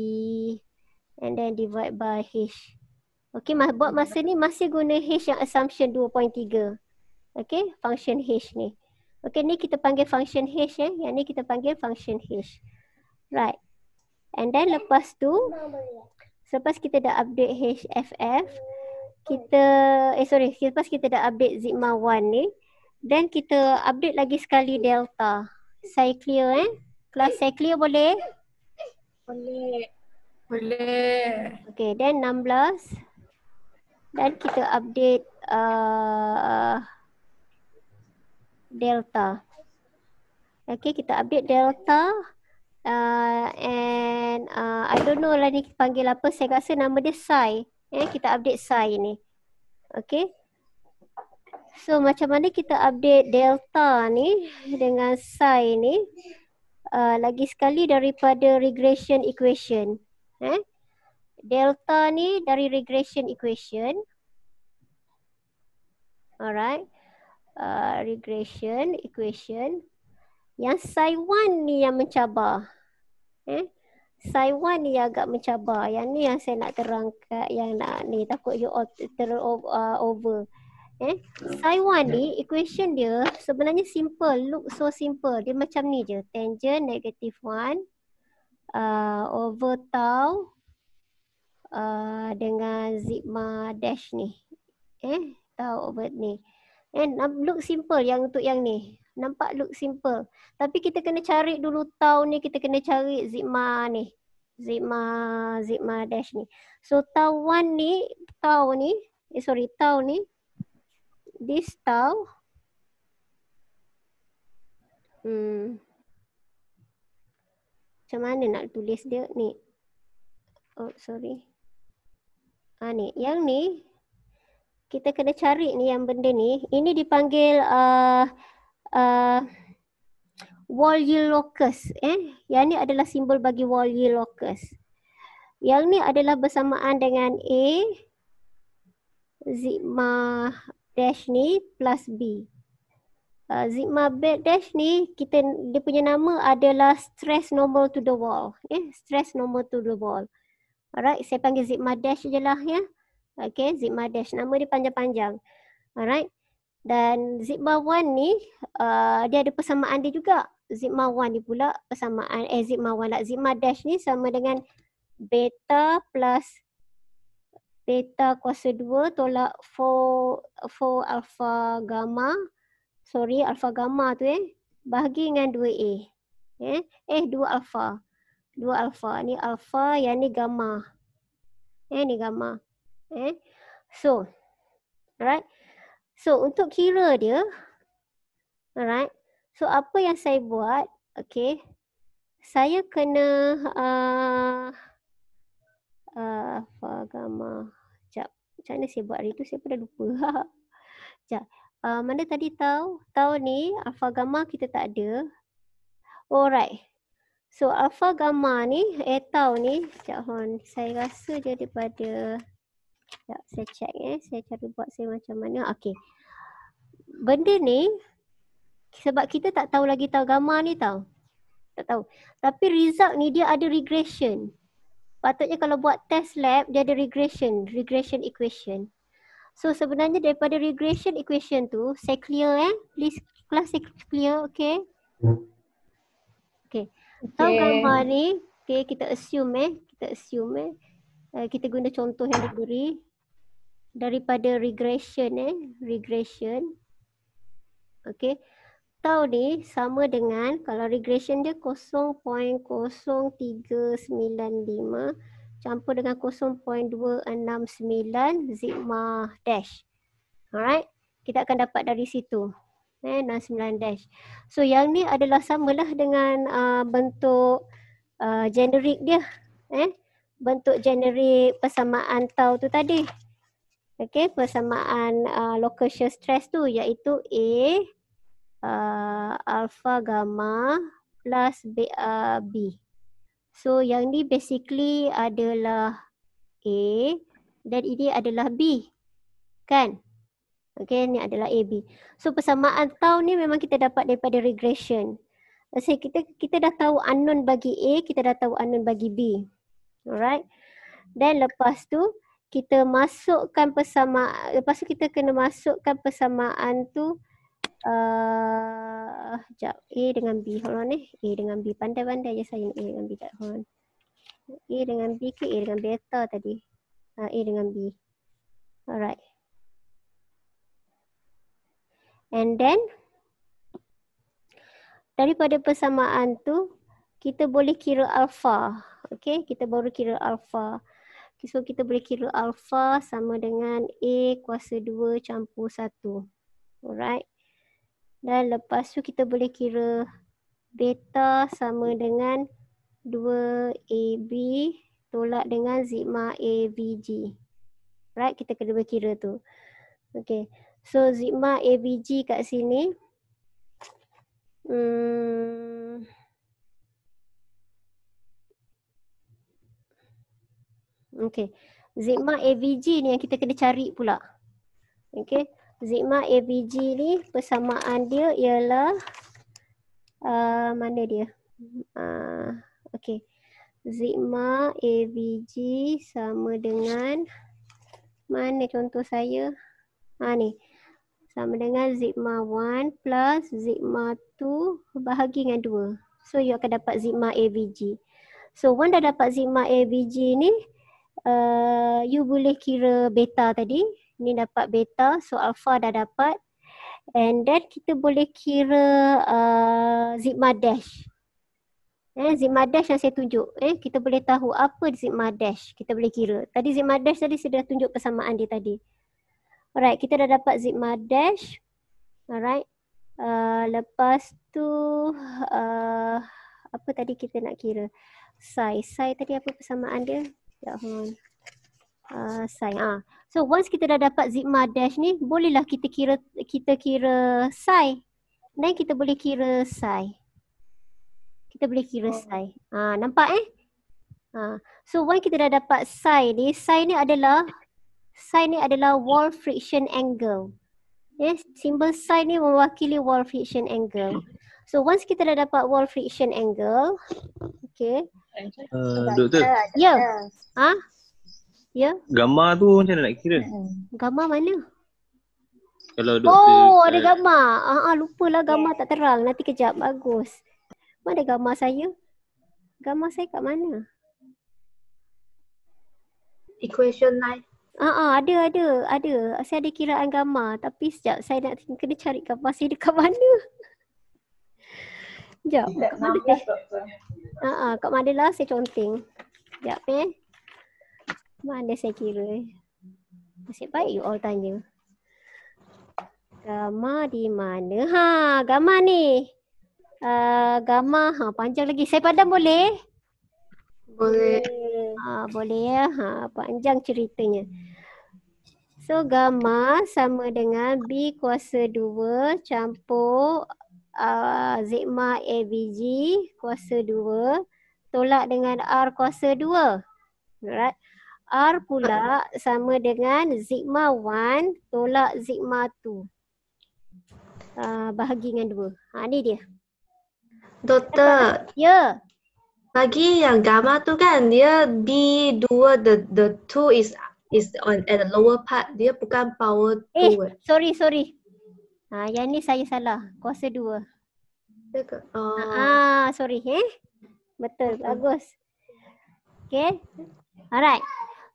and then divide by H. Okay, mas buat masa ni masih guna H yang assumption 2.3. Okay, function H ni. Okay, ni kita panggil function H eh. Yang ni kita panggil function H. Right. And then lepas tu, selepas kita dah update ff, kita, eh sorry, lepas kita dah update Zigma 1 ni, Then kita update lagi sekali delta. Saya clear eh? Kelas saya clear boleh? Boleh. Boleh. Okay then 16. Dan kita update uh, delta. Okay kita update delta. Uh, and uh, I don't know lah ni panggil apa. Saya rasa nama dia Sai. Eh, kita update Sai ni. Okay. So macam mana kita update delta ni dengan psi ni uh, lagi sekali daripada regression equation. Eh? Delta ni dari regression equation. Alright. Uh, regression equation. Yang psi 1 ni yang mencabar. Eh? Psi 1 ni agak mencabar. Yang ni yang saya nak terangkan. Yang nak ni takut you all ter uh, Over. Eh, psi 1 ni equation dia sebenarnya simple, look so simple. Dia macam ni je, tangent negative 1 uh, over tau uh, dengan sigma dash ni. Eh, tau over ni. Eh, And look simple yang untuk yang ni. Nampak look simple. Tapi kita kena cari dulu tau ni, kita kena cari sigma ni. Sigma, sigma dash ni. So tau 1 ni, tau ni, eh sorry, tau ni this tau hmm macam mana nak tulis dia ni oh sorry ah ni yang ni kita kena cari ni yang benda ni ini dipanggil uh, uh, wall yield locus eh yang ni adalah simbol bagi wall yield locus yang ni adalah bersamaan dengan a sigma dash ni plus B. Uh, Zigma bed dash ni kita dia punya nama adalah stress normal to the wall. Eh, stress normal to the wall. Alright, saya panggil Zigma dash je lah ya. Okay, Zigma dash. Nama dia panjang-panjang. Alright. Dan Zigma 1 ni, uh, dia ada persamaan dia juga. Zigma 1 ni pula persamaan, eh Zigma 1 lah. Zigma dash ni sama dengan beta plus beta kuasa 2 tolak 4, 4 alpha gamma. Sorry, alpha gamma tu eh. Bahagi dengan 2A. Eh, eh 2 alpha. 2 alpha. Ni alpha, yang ni gamma. Eh, ni gamma. Eh. So, right. So, untuk kira dia, alright. So, apa yang saya buat, okay. Saya kena, uh, uh, alpha gamma. Macam mana saya buat hari saya pun dah lupa. Sekejap. Uh, mana tadi tau? Tau ni, alfa gamma kita tak ada. Alright. So, alfa gamma ni, eh tau ni, sekejap hon. Saya rasa dia daripada, sekejap saya check eh. Saya cari buat saya macam mana. Okay. Benda ni, sebab kita tak tahu lagi tau gamma ni tau. Tak tahu. Tapi result ni dia ada regression patutnya kalau buat test lab dia ada regression, regression equation. So sebenarnya daripada regression equation tu, saya clear eh? Please, kelas clear, okay? Hmm. Okay. Tahu okay. gambar ni, okay kita assume eh, kita assume eh. Uh, kita guna contoh yang diberi daripada regression eh, regression. Okay tau ni sama dengan kalau regression dia 0.0395 campur dengan 0.269 sigma dash. Alright. Kita akan dapat dari situ. Eh, 69 dash. So yang ni adalah samalah dengan uh, bentuk uh, generic dia. Eh, bentuk generic persamaan tau tu tadi. Okay, persamaan uh, local shear stress tu iaitu A uh, alpha gamma plus B, uh, B. So yang ni basically adalah A dan ini adalah B. Kan? Okay, ni adalah AB. So persamaan tau ni memang kita dapat daripada regression. So kita kita dah tahu unknown bagi A, kita dah tahu unknown bagi B. Alright. Dan lepas tu kita masukkan persamaan, lepas tu kita kena masukkan persamaan tu Uh, eh, jap A dengan B hold on eh A dengan B pandai-pandai je saya A dengan B tak hold on A dengan B ke A dengan beta tadi uh, A dengan B alright and then daripada persamaan tu kita boleh kira alpha okay kita baru kira alpha so kita boleh kira alpha sama dengan A kuasa 2 campur 1 alright dan lepas tu kita boleh kira beta sama dengan 2AB tolak dengan sigma abg. Right? Kita kena berkira tu. Okay. So sigma abg kat sini. Hmm. Okay. Sigma abg ni yang kita kena cari pula. Okay. Sigma ABG ni persamaan dia ialah uh, mana dia? Uh, okay. Sigma ABG sama dengan mana contoh saya? Ha ni. Sama dengan sigma 1 plus sigma 2 bahagi dengan 2. So you akan dapat sigma ABG. So one dah dapat sigma ABG ni, uh, you boleh kira beta tadi ni dapat beta so alpha dah dapat and then kita boleh kira uh, sigma dash eh sigma dash yang saya tunjuk eh kita boleh tahu apa sigma dash kita boleh kira tadi sigma dash tadi saya dah tunjuk persamaan dia tadi alright kita dah dapat sigma dash alright uh, lepas tu uh, apa tadi kita nak kira size size tadi apa persamaan dia ya hon uh, size ah So once kita dah dapat sigma dash ni, bolehlah kita kira kita kira psi. Then kita boleh kira psi. Kita boleh kira psi. Oh. Ha, nampak eh? Ha. So once kita dah dapat psi ni, psi ni adalah psi ni adalah wall friction angle. Yes, eh, simbol psi ni mewakili wall friction angle. So once kita dah dapat wall friction angle, okay. Uh, doktor. Ya. Yeah. Ha? Ya. Gambar tu macam mana nak kira? Gambar mana? Kalau doktor Oh, ada uh, gambar. Ah, uh, uh, lah gambar tak terang. Nanti kejap bagus. Mana gambar saya? Gambar saya kat mana? Equation 9. Ah, uh, uh, ada ada, ada. Saya ada kiraan gambar, tapi sejak saya nak kena cari gambar saya dekat mana? Jap. Ah Ah, uh, kat mana lah saya conteng. Jap eh. Mana saya kira masih eh. baik you all tanya Gama di mana? Ha, gama ni. Uh, gama ha, panjang lagi. Saya padam boleh? Boleh. Ha, boleh ya. Ha, panjang ceritanya. So gama sama dengan B kuasa 2 campur uh, Zigma AVG kuasa 2 tolak dengan R kuasa 2. Alright. R pula sama dengan sigma 1 tolak sigma 2. Uh, ah, bahagi dengan 2. Ha, ni dia. Doktor. Ya. Yeah. Bagi yang gamma tu kan dia B2 the the 2 is is on at the lower part. Dia bukan power 2. Eh, eh, sorry, sorry. Ha, yang ni saya salah. Kuasa 2. Oh. Ah, sorry eh. Betul, bagus. Okay. Alright.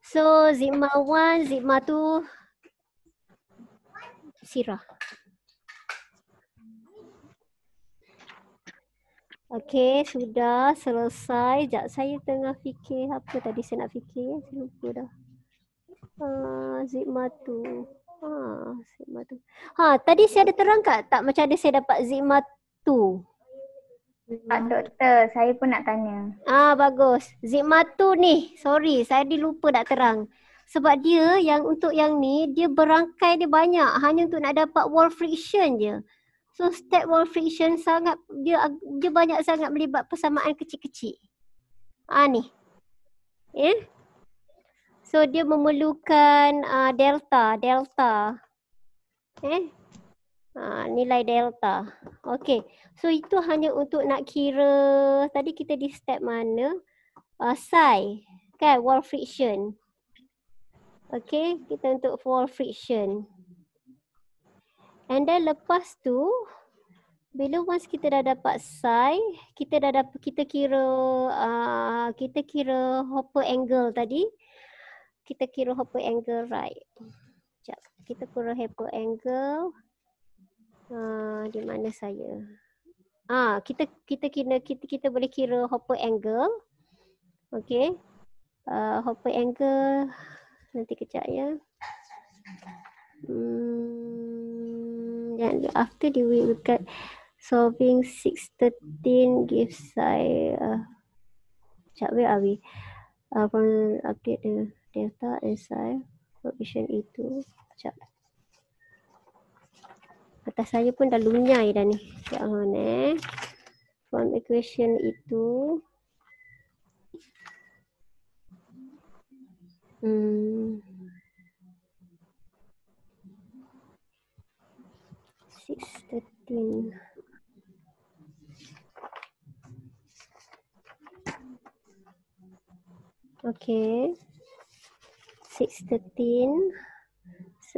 So Zima one Zima two. Sirah. Okay, sudah selesai. Sekejap saya tengah fikir apa tadi saya nak fikir. Saya lupa dah. Ah, Zima 2. Ah, Zima 2. Ha, tadi saya ada terangkan tak macam ada saya dapat Zima two. Pak hmm. Doktor, saya pun nak tanya. Ah bagus. Zikmatu ni, sorry saya dilupa nak terang. Sebab dia yang untuk yang ni, dia berangkai dia banyak hanya untuk nak dapat wall friction je. So step wall friction sangat, dia dia banyak sangat melibat persamaan kecil-kecil. Ah ni. eh So dia memerlukan uh, delta, delta. Eh? Ha, nilai delta. Okay. So itu hanya untuk nak kira tadi kita di step mana? Uh, psi. Kan? Wall friction. Okay. Kita untuk wall friction. And then lepas tu bila once kita dah dapat psi, kita dah dapat kita kira uh, kita kira hopper angle tadi. Kita kira hopper angle right. Sekejap. Kita kira hopper angle. Uh, di mana saya? Ah, uh, kita kita kira kita kita boleh kira hopper angle. okay? Uh, ah, hopper angle nanti kejap ya. Hmm, after the we look at solving 613 gives saya uh, Sekejap, where are we? Uh, from update the data inside provision itu. Sekejap. Atas saya pun dah lunyai dah ni. Ya Allah ni. Form equation itu. Hmm. Six thirteen. Okay. Six thirteen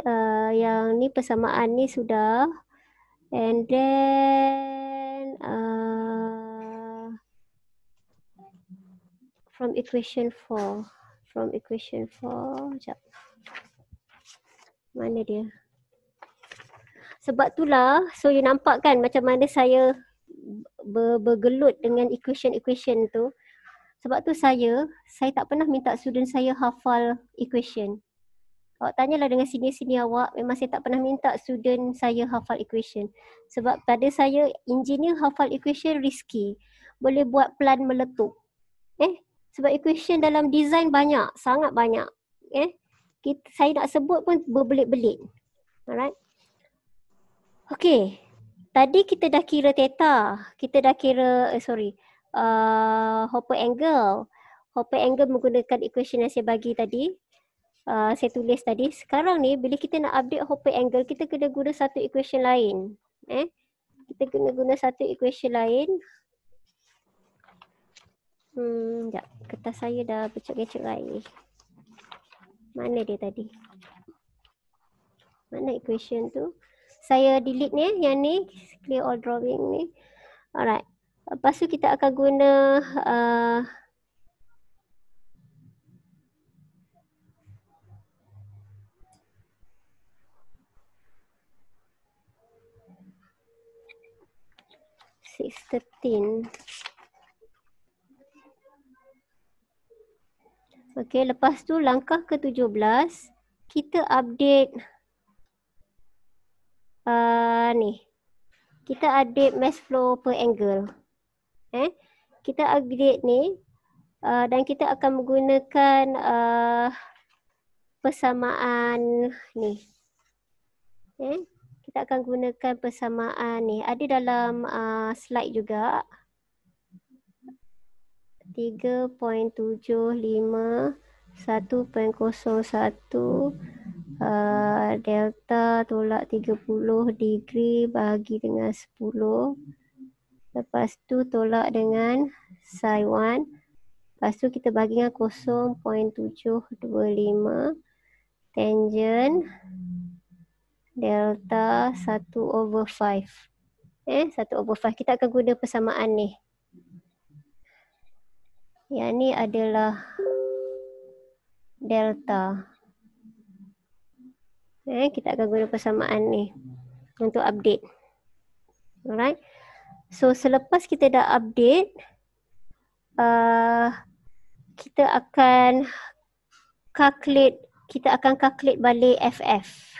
uh, yang ni persamaan ni sudah and then uh, from equation 4 from equation 4 jap mana dia sebab itulah so you nampak kan macam mana saya ber bergelut dengan equation equation tu sebab tu saya saya tak pernah minta student saya hafal equation Awak tanyalah dengan sini-sini awak, memang saya tak pernah minta student saya hafal equation. Sebab pada saya, engineer hafal equation risky. Boleh buat plan meletup. Eh, sebab equation dalam design banyak, sangat banyak. Eh, kita, saya nak sebut pun berbelit-belit. Alright. Okay. Tadi kita dah kira theta. Kita dah kira, eh, sorry. Uh, hopper angle. Hopper angle menggunakan equation yang saya bagi tadi. Ah, saya tulis tadi. Sekarang ni bila kita nak update hopper angle, kita kena guna satu equation lain. Eh? Kita kena guna satu equation lain. Hmm, sekejap. Kertas saya dah pecah-pecah lagi. Mana dia tadi? Mana equation tu? Saya delete ni yang ni. Clear all drawing ni. Alright. Lepas tu kita akan guna uh, six thirteen. Okay, lepas tu langkah ke tujuh belas kita update uh, ni. Kita update mass flow per angle. Eh, kita update ni uh, dan kita akan menggunakan uh, persamaan ni. Eh, kita akan gunakan persamaan ni. Ada dalam uh, slide juga. 3.75 uh, 1.01 delta tolak 30 degree bahagi dengan 10. Lepas tu tolak dengan psi 1. Lepas tu kita bagi dengan 0.725 tangent delta 1 over 5. Eh, 1 over 5. Kita akan guna persamaan ni. Yang ni adalah delta. Eh, kita akan guna persamaan ni untuk update. Alright. So, selepas kita dah update, uh, kita akan calculate kita akan calculate balik FF.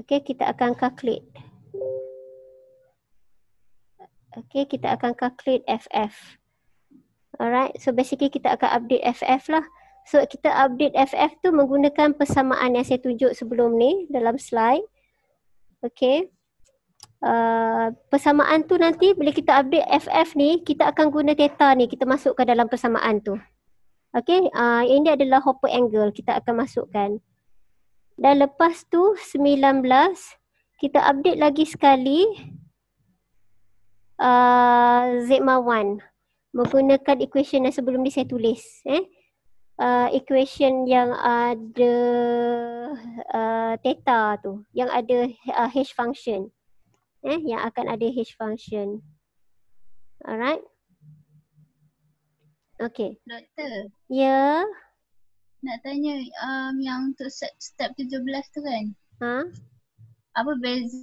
Okey, kita akan calculate. Okey, kita akan calculate FF. Alright, so basically kita akan update FF lah. So kita update FF tu menggunakan persamaan yang saya tunjuk sebelum ni dalam slide. Okey. Uh, persamaan tu nanti bila kita update FF ni, kita akan guna data ni, kita masukkan dalam persamaan tu. Okey, uh, ini adalah hopper angle, kita akan masukkan. Dan lepas tu 19 kita update lagi sekali a uh, sigma 1 menggunakan equation yang sebelum ni saya tulis eh uh, equation yang ada uh, theta tu yang ada uh, function eh yang akan ada h function alright okey doktor ya yeah nak tanya um, yang untuk step, step 17 tu kan? Ha? Apa beza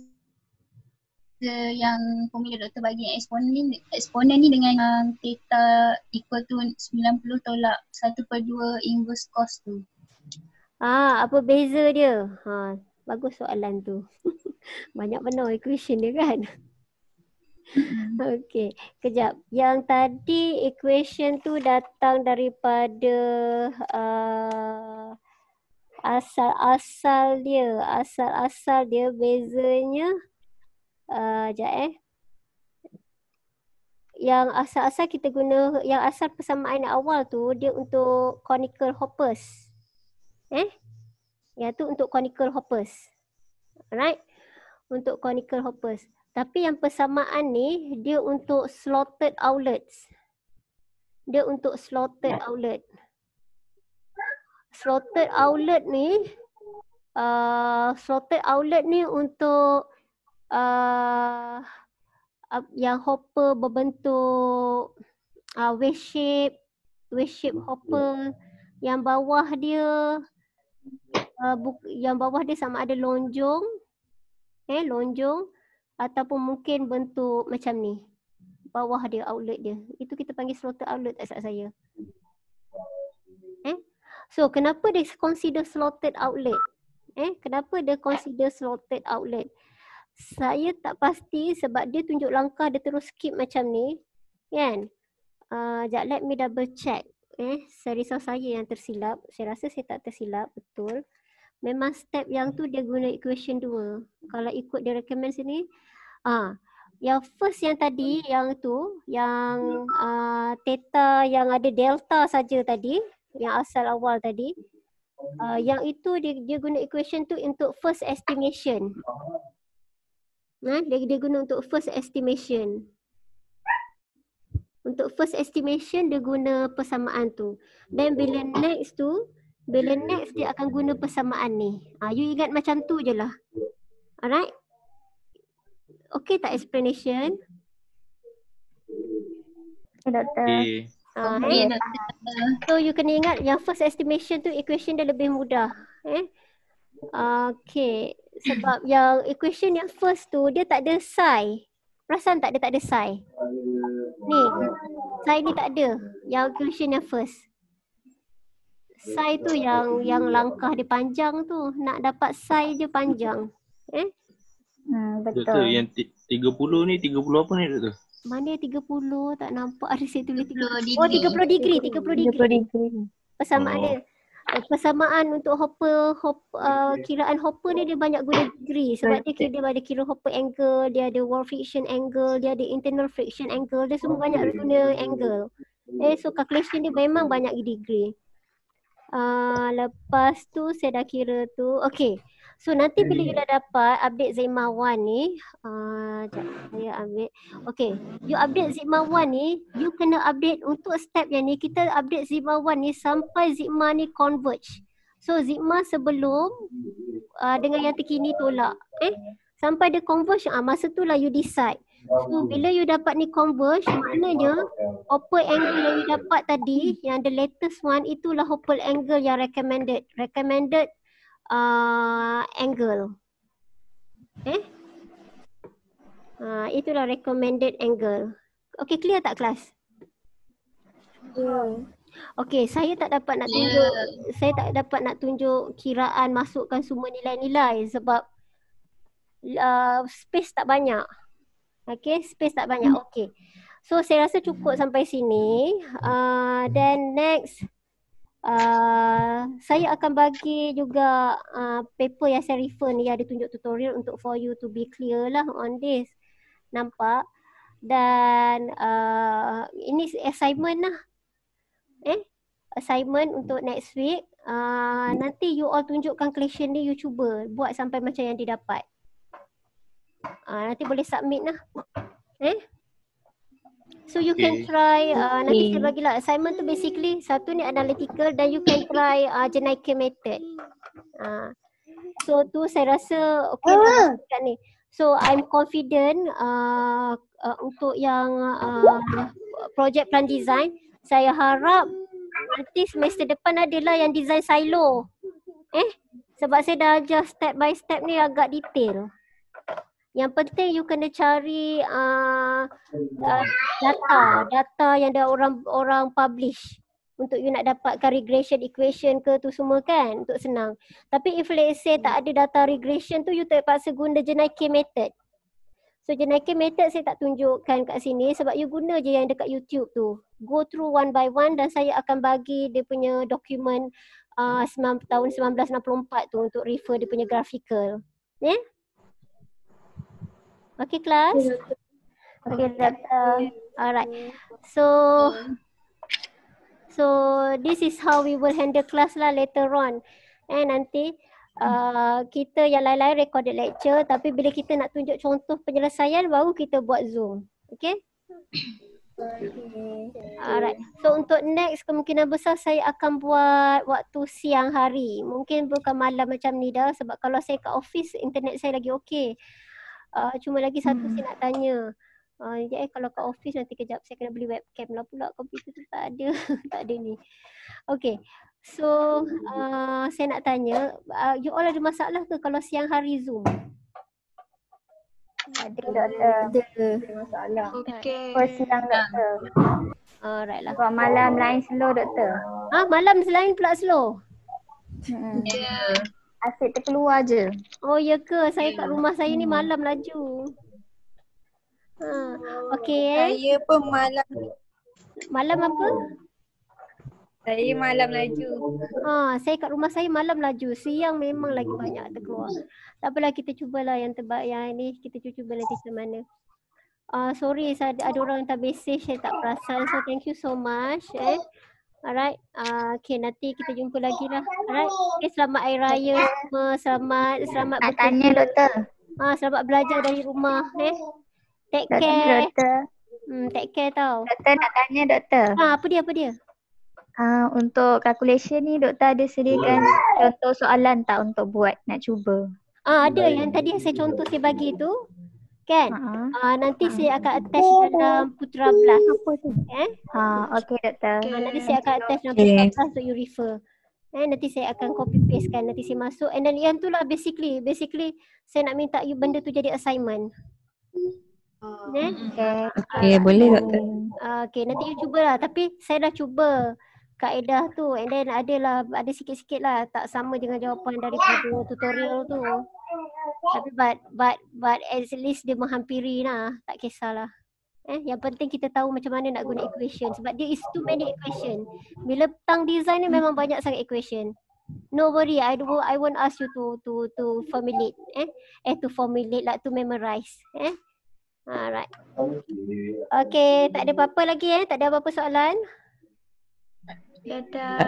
yang pemilik doktor bagi yang eksponen, eksponen ni dengan um, theta equal to 90 tolak 1 per 2 inverse cos tu? Ah, apa beza dia? Ha, bagus soalan tu. Banyak benar equation dia kan? Okay, kejap. Yang tadi equation tu datang daripada uh, asal-asal dia. Asal-asal dia bezanya uh, sekejap eh. Yang asal-asal kita guna, yang asal persamaan awal tu dia untuk conical hoppers. Eh? Yang tu untuk conical hoppers. Alright? Untuk conical hoppers. Tapi yang persamaan ni dia untuk slotted outlets. Dia untuk slotted ya. outlet. Slotted outlet ni uh, slotted outlet ni untuk uh, uh, yang hopper berbentuk uh, wave shape, wave shape hopper yang bawah dia uh, yang bawah dia sama ada lonjong eh lonjong ataupun mungkin bentuk macam ni bawah dia outlet dia itu kita panggil slotted outlet tak salah saya eh so kenapa dia consider slotted outlet eh kenapa dia consider slotted outlet saya tak pasti sebab dia tunjuk langkah dia terus skip macam ni kan uh, ah, jap let me double check eh saya risau saya yang tersilap saya rasa saya tak tersilap betul memang step yang tu dia guna equation 2. Kalau ikut dia recommend sini, ah uh, yang first yang tadi yang tu yang uh, theta yang ada delta saja tadi yang asal awal tadi uh, yang itu dia, dia guna equation tu untuk first estimation. Nah, ha, dia, dia guna untuk first estimation. Untuk first estimation dia guna persamaan tu. Then bila next tu bila next dia akan guna persamaan ni. Ha, you ingat macam tu je lah. Alright? Okay tak explanation? Okay, doktor. Okay. Uh, okay. So you kena ingat yang first estimation tu equation dia lebih mudah. Eh? Okay. Sebab yang equation yang first tu dia tak ada sign. Perasan tak dia tak ada sign? Ni. Sign ni tak ada. Yang equation yang first sai tu yang yang langkah dia panjang tu nak dapat sai je panjang eh hmm, betul doktor, yang t- 30 ni 30 apa ni tu? mana 30 tak nampak ada saya tulis 30 degree. oh 30 degree 30 degree, 30 degree. persamaan oh. dia eh, persamaan untuk hopper hop uh, kiraan hopper ni dia banyak guna degree sebab dia dia ada kira hopper angle dia ada wall friction angle dia ada internal friction angle dia semua banyak guna angle eh so calculation dia memang banyak degree Ah, lepas tu saya dah kira tu. Okay. So nanti bila you dah dapat update Zima 1 ni uh, saya ambil Okay you update Zima 1 ni You kena update untuk step yang ni Kita update Zima 1 ni sampai Zima ni converge So Zima sebelum uh, dengan yang terkini tolak okay Sampai dia converge uh, masa tu lah you decide So bila you dapat ni converge maknanya ya. open angle yang you dapat tadi yang the latest one itulah open angle yang recommended recommended uh, angle. Eh? Uh, itulah recommended angle. Okay clear tak kelas? Okay saya tak dapat nak ya. tunjuk yeah. saya tak dapat nak tunjuk kiraan masukkan semua nilai-nilai sebab uh, space tak banyak. Okay, space tak banyak. Hmm. Okay. So saya rasa cukup sampai sini. Uh, then next, uh, saya akan bagi juga uh, paper yang saya refer ni. Ada tunjuk tutorial untuk for you to be clear lah on this. Nampak? Dan uh, ini assignment lah. Eh? Assignment untuk next week. Uh, nanti you all tunjukkan collection ni, you cuba buat sampai macam yang didapat. Uh, nanti boleh submit lah. Eh? So you okay. can try uh, nanti okay. saya bagilah assignment tu basically satu ni analytical dan you can try uh, ah, jenaka method. Uh, so tu saya rasa okay lah kat ni. So I'm confident uh, uh, untuk yang uh, project plan design saya harap nanti semester depan adalah yang design silo. Eh? Sebab saya dah ajar step by step ni agak detail. Yang penting you kena cari uh, uh, data, data yang ada orang orang publish untuk you nak dapatkan regression equation ke tu semua kan untuk senang. Tapi if let's say tak ada data regression tu you terpaksa guna Jenaiki method. So Jenaiki method saya tak tunjukkan kat sini sebab you guna je yang dekat YouTube tu. Go through one by one dan saya akan bagi dia punya dokumen uh, tahun 1964 tu untuk refer dia punya graphical. Yeah? Okay kelas? Okay doktor. Uh, alright. So so this is how we will handle class lah later on. Eh nanti uh, kita yang lain-lain recorded lecture tapi bila kita nak tunjuk contoh penyelesaian baru kita buat zoom. Okay? Okay. Alright. So untuk next kemungkinan besar saya akan buat waktu siang hari. Mungkin bukan malam macam ni dah sebab kalau saya kat office internet saya lagi okay. Uh, cuma lagi satu hmm. saya nak tanya. Uh, eh, kalau kat office nanti kejap saya kena beli webcam lah pula. Komputer tu tak ada. tak ada ni. Okay. So uh, saya nak tanya, uh, you all ada masalah ke kalau siang hari Zoom? Ada. Ada. Ada. ada. masalah. Okay. Kalau oh, siang doktor. Alright lah. Kalau malam lain slow doktor. Ah, ha, malam selain pula slow? Hmm. Ya. Yeah. Asyik terkeluar je. Oh ya ke? Saya kat rumah saya ni hmm. malam laju. Ha. Okey eh. Saya pun malam. Malam apa? Saya malam laju. Ah, saya kat rumah saya malam laju. Siang memang lagi banyak terkeluar. Tak apalah kita cubalah yang tebak. yang ni kita cuba lagi ke mana. Uh, sorry ada, ada orang tak message saya tak perasan. So thank you so much eh. Alright. Uh, okay, nanti kita jumpa lagi lah. Alright. Okay, eh, selamat Hari Raya semua. Selamat, selamat bekerja. Tanya, Doktor. Ah, selamat belajar dari rumah. Eh. Take care. Doktor, eh. doktor. Hmm, take care tau. Doktor nak tanya, Doktor. Ah, apa dia, apa dia? Ah, untuk calculation ni, Doktor ada sediakan contoh soalan tak untuk buat, nak cuba? Ah, ada yang tadi yang saya contoh saya bagi tu kan uh-huh. uh, nanti uh-huh. saya akan attach oh. dalam putra plus apa tu eh ha uh, okey doktor ah, okay. nanti saya akan attach dalam okay. putra plus so you refer eh nanti saya akan copy paste kan nanti saya masuk and then yang tu lah basically basically saya nak minta you benda tu jadi assignment ah. Eh? Okay, okay uh, boleh doktor uh, Okay nanti you cubalah tapi saya dah cuba kaedah tu and then ada lah ada sikit-sikit lah tak sama dengan jawapan daripada tutorial tu tapi but but but at least dia menghampiri lah. Tak kisahlah. Eh, yang penting kita tahu macam mana nak guna equation sebab dia is too many equation. Bila tang design ni memang banyak sangat equation. No worry, I do, I won't ask you to to to formulate eh eh to formulate lah to memorize eh. Alright. Okay, tak ada apa-apa lagi eh. Tak ada apa-apa soalan. Tak ada.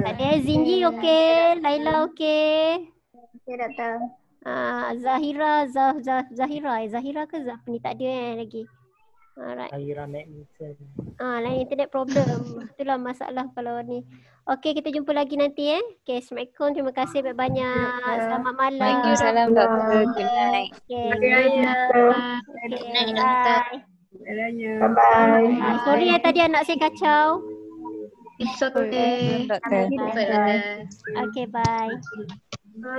Tak ada. Zinji okay. Laila okay. Okay, datang. Ah, Zahira Zah, Zah, Zahira eh, Zahira ke Zah ni tak ada eh, lagi Alright. Zahira Magnetism ah, lain internet problem itulah masalah kalau ni Okay kita jumpa lagi nanti eh Okay Assalamualaikum terima kasih banyak banyak Selamat malam Thank you salam Dr. Good night Good night Good night Bye Bye ah, Sorry ya tadi anak saya kacau It's okay. Okay, bye.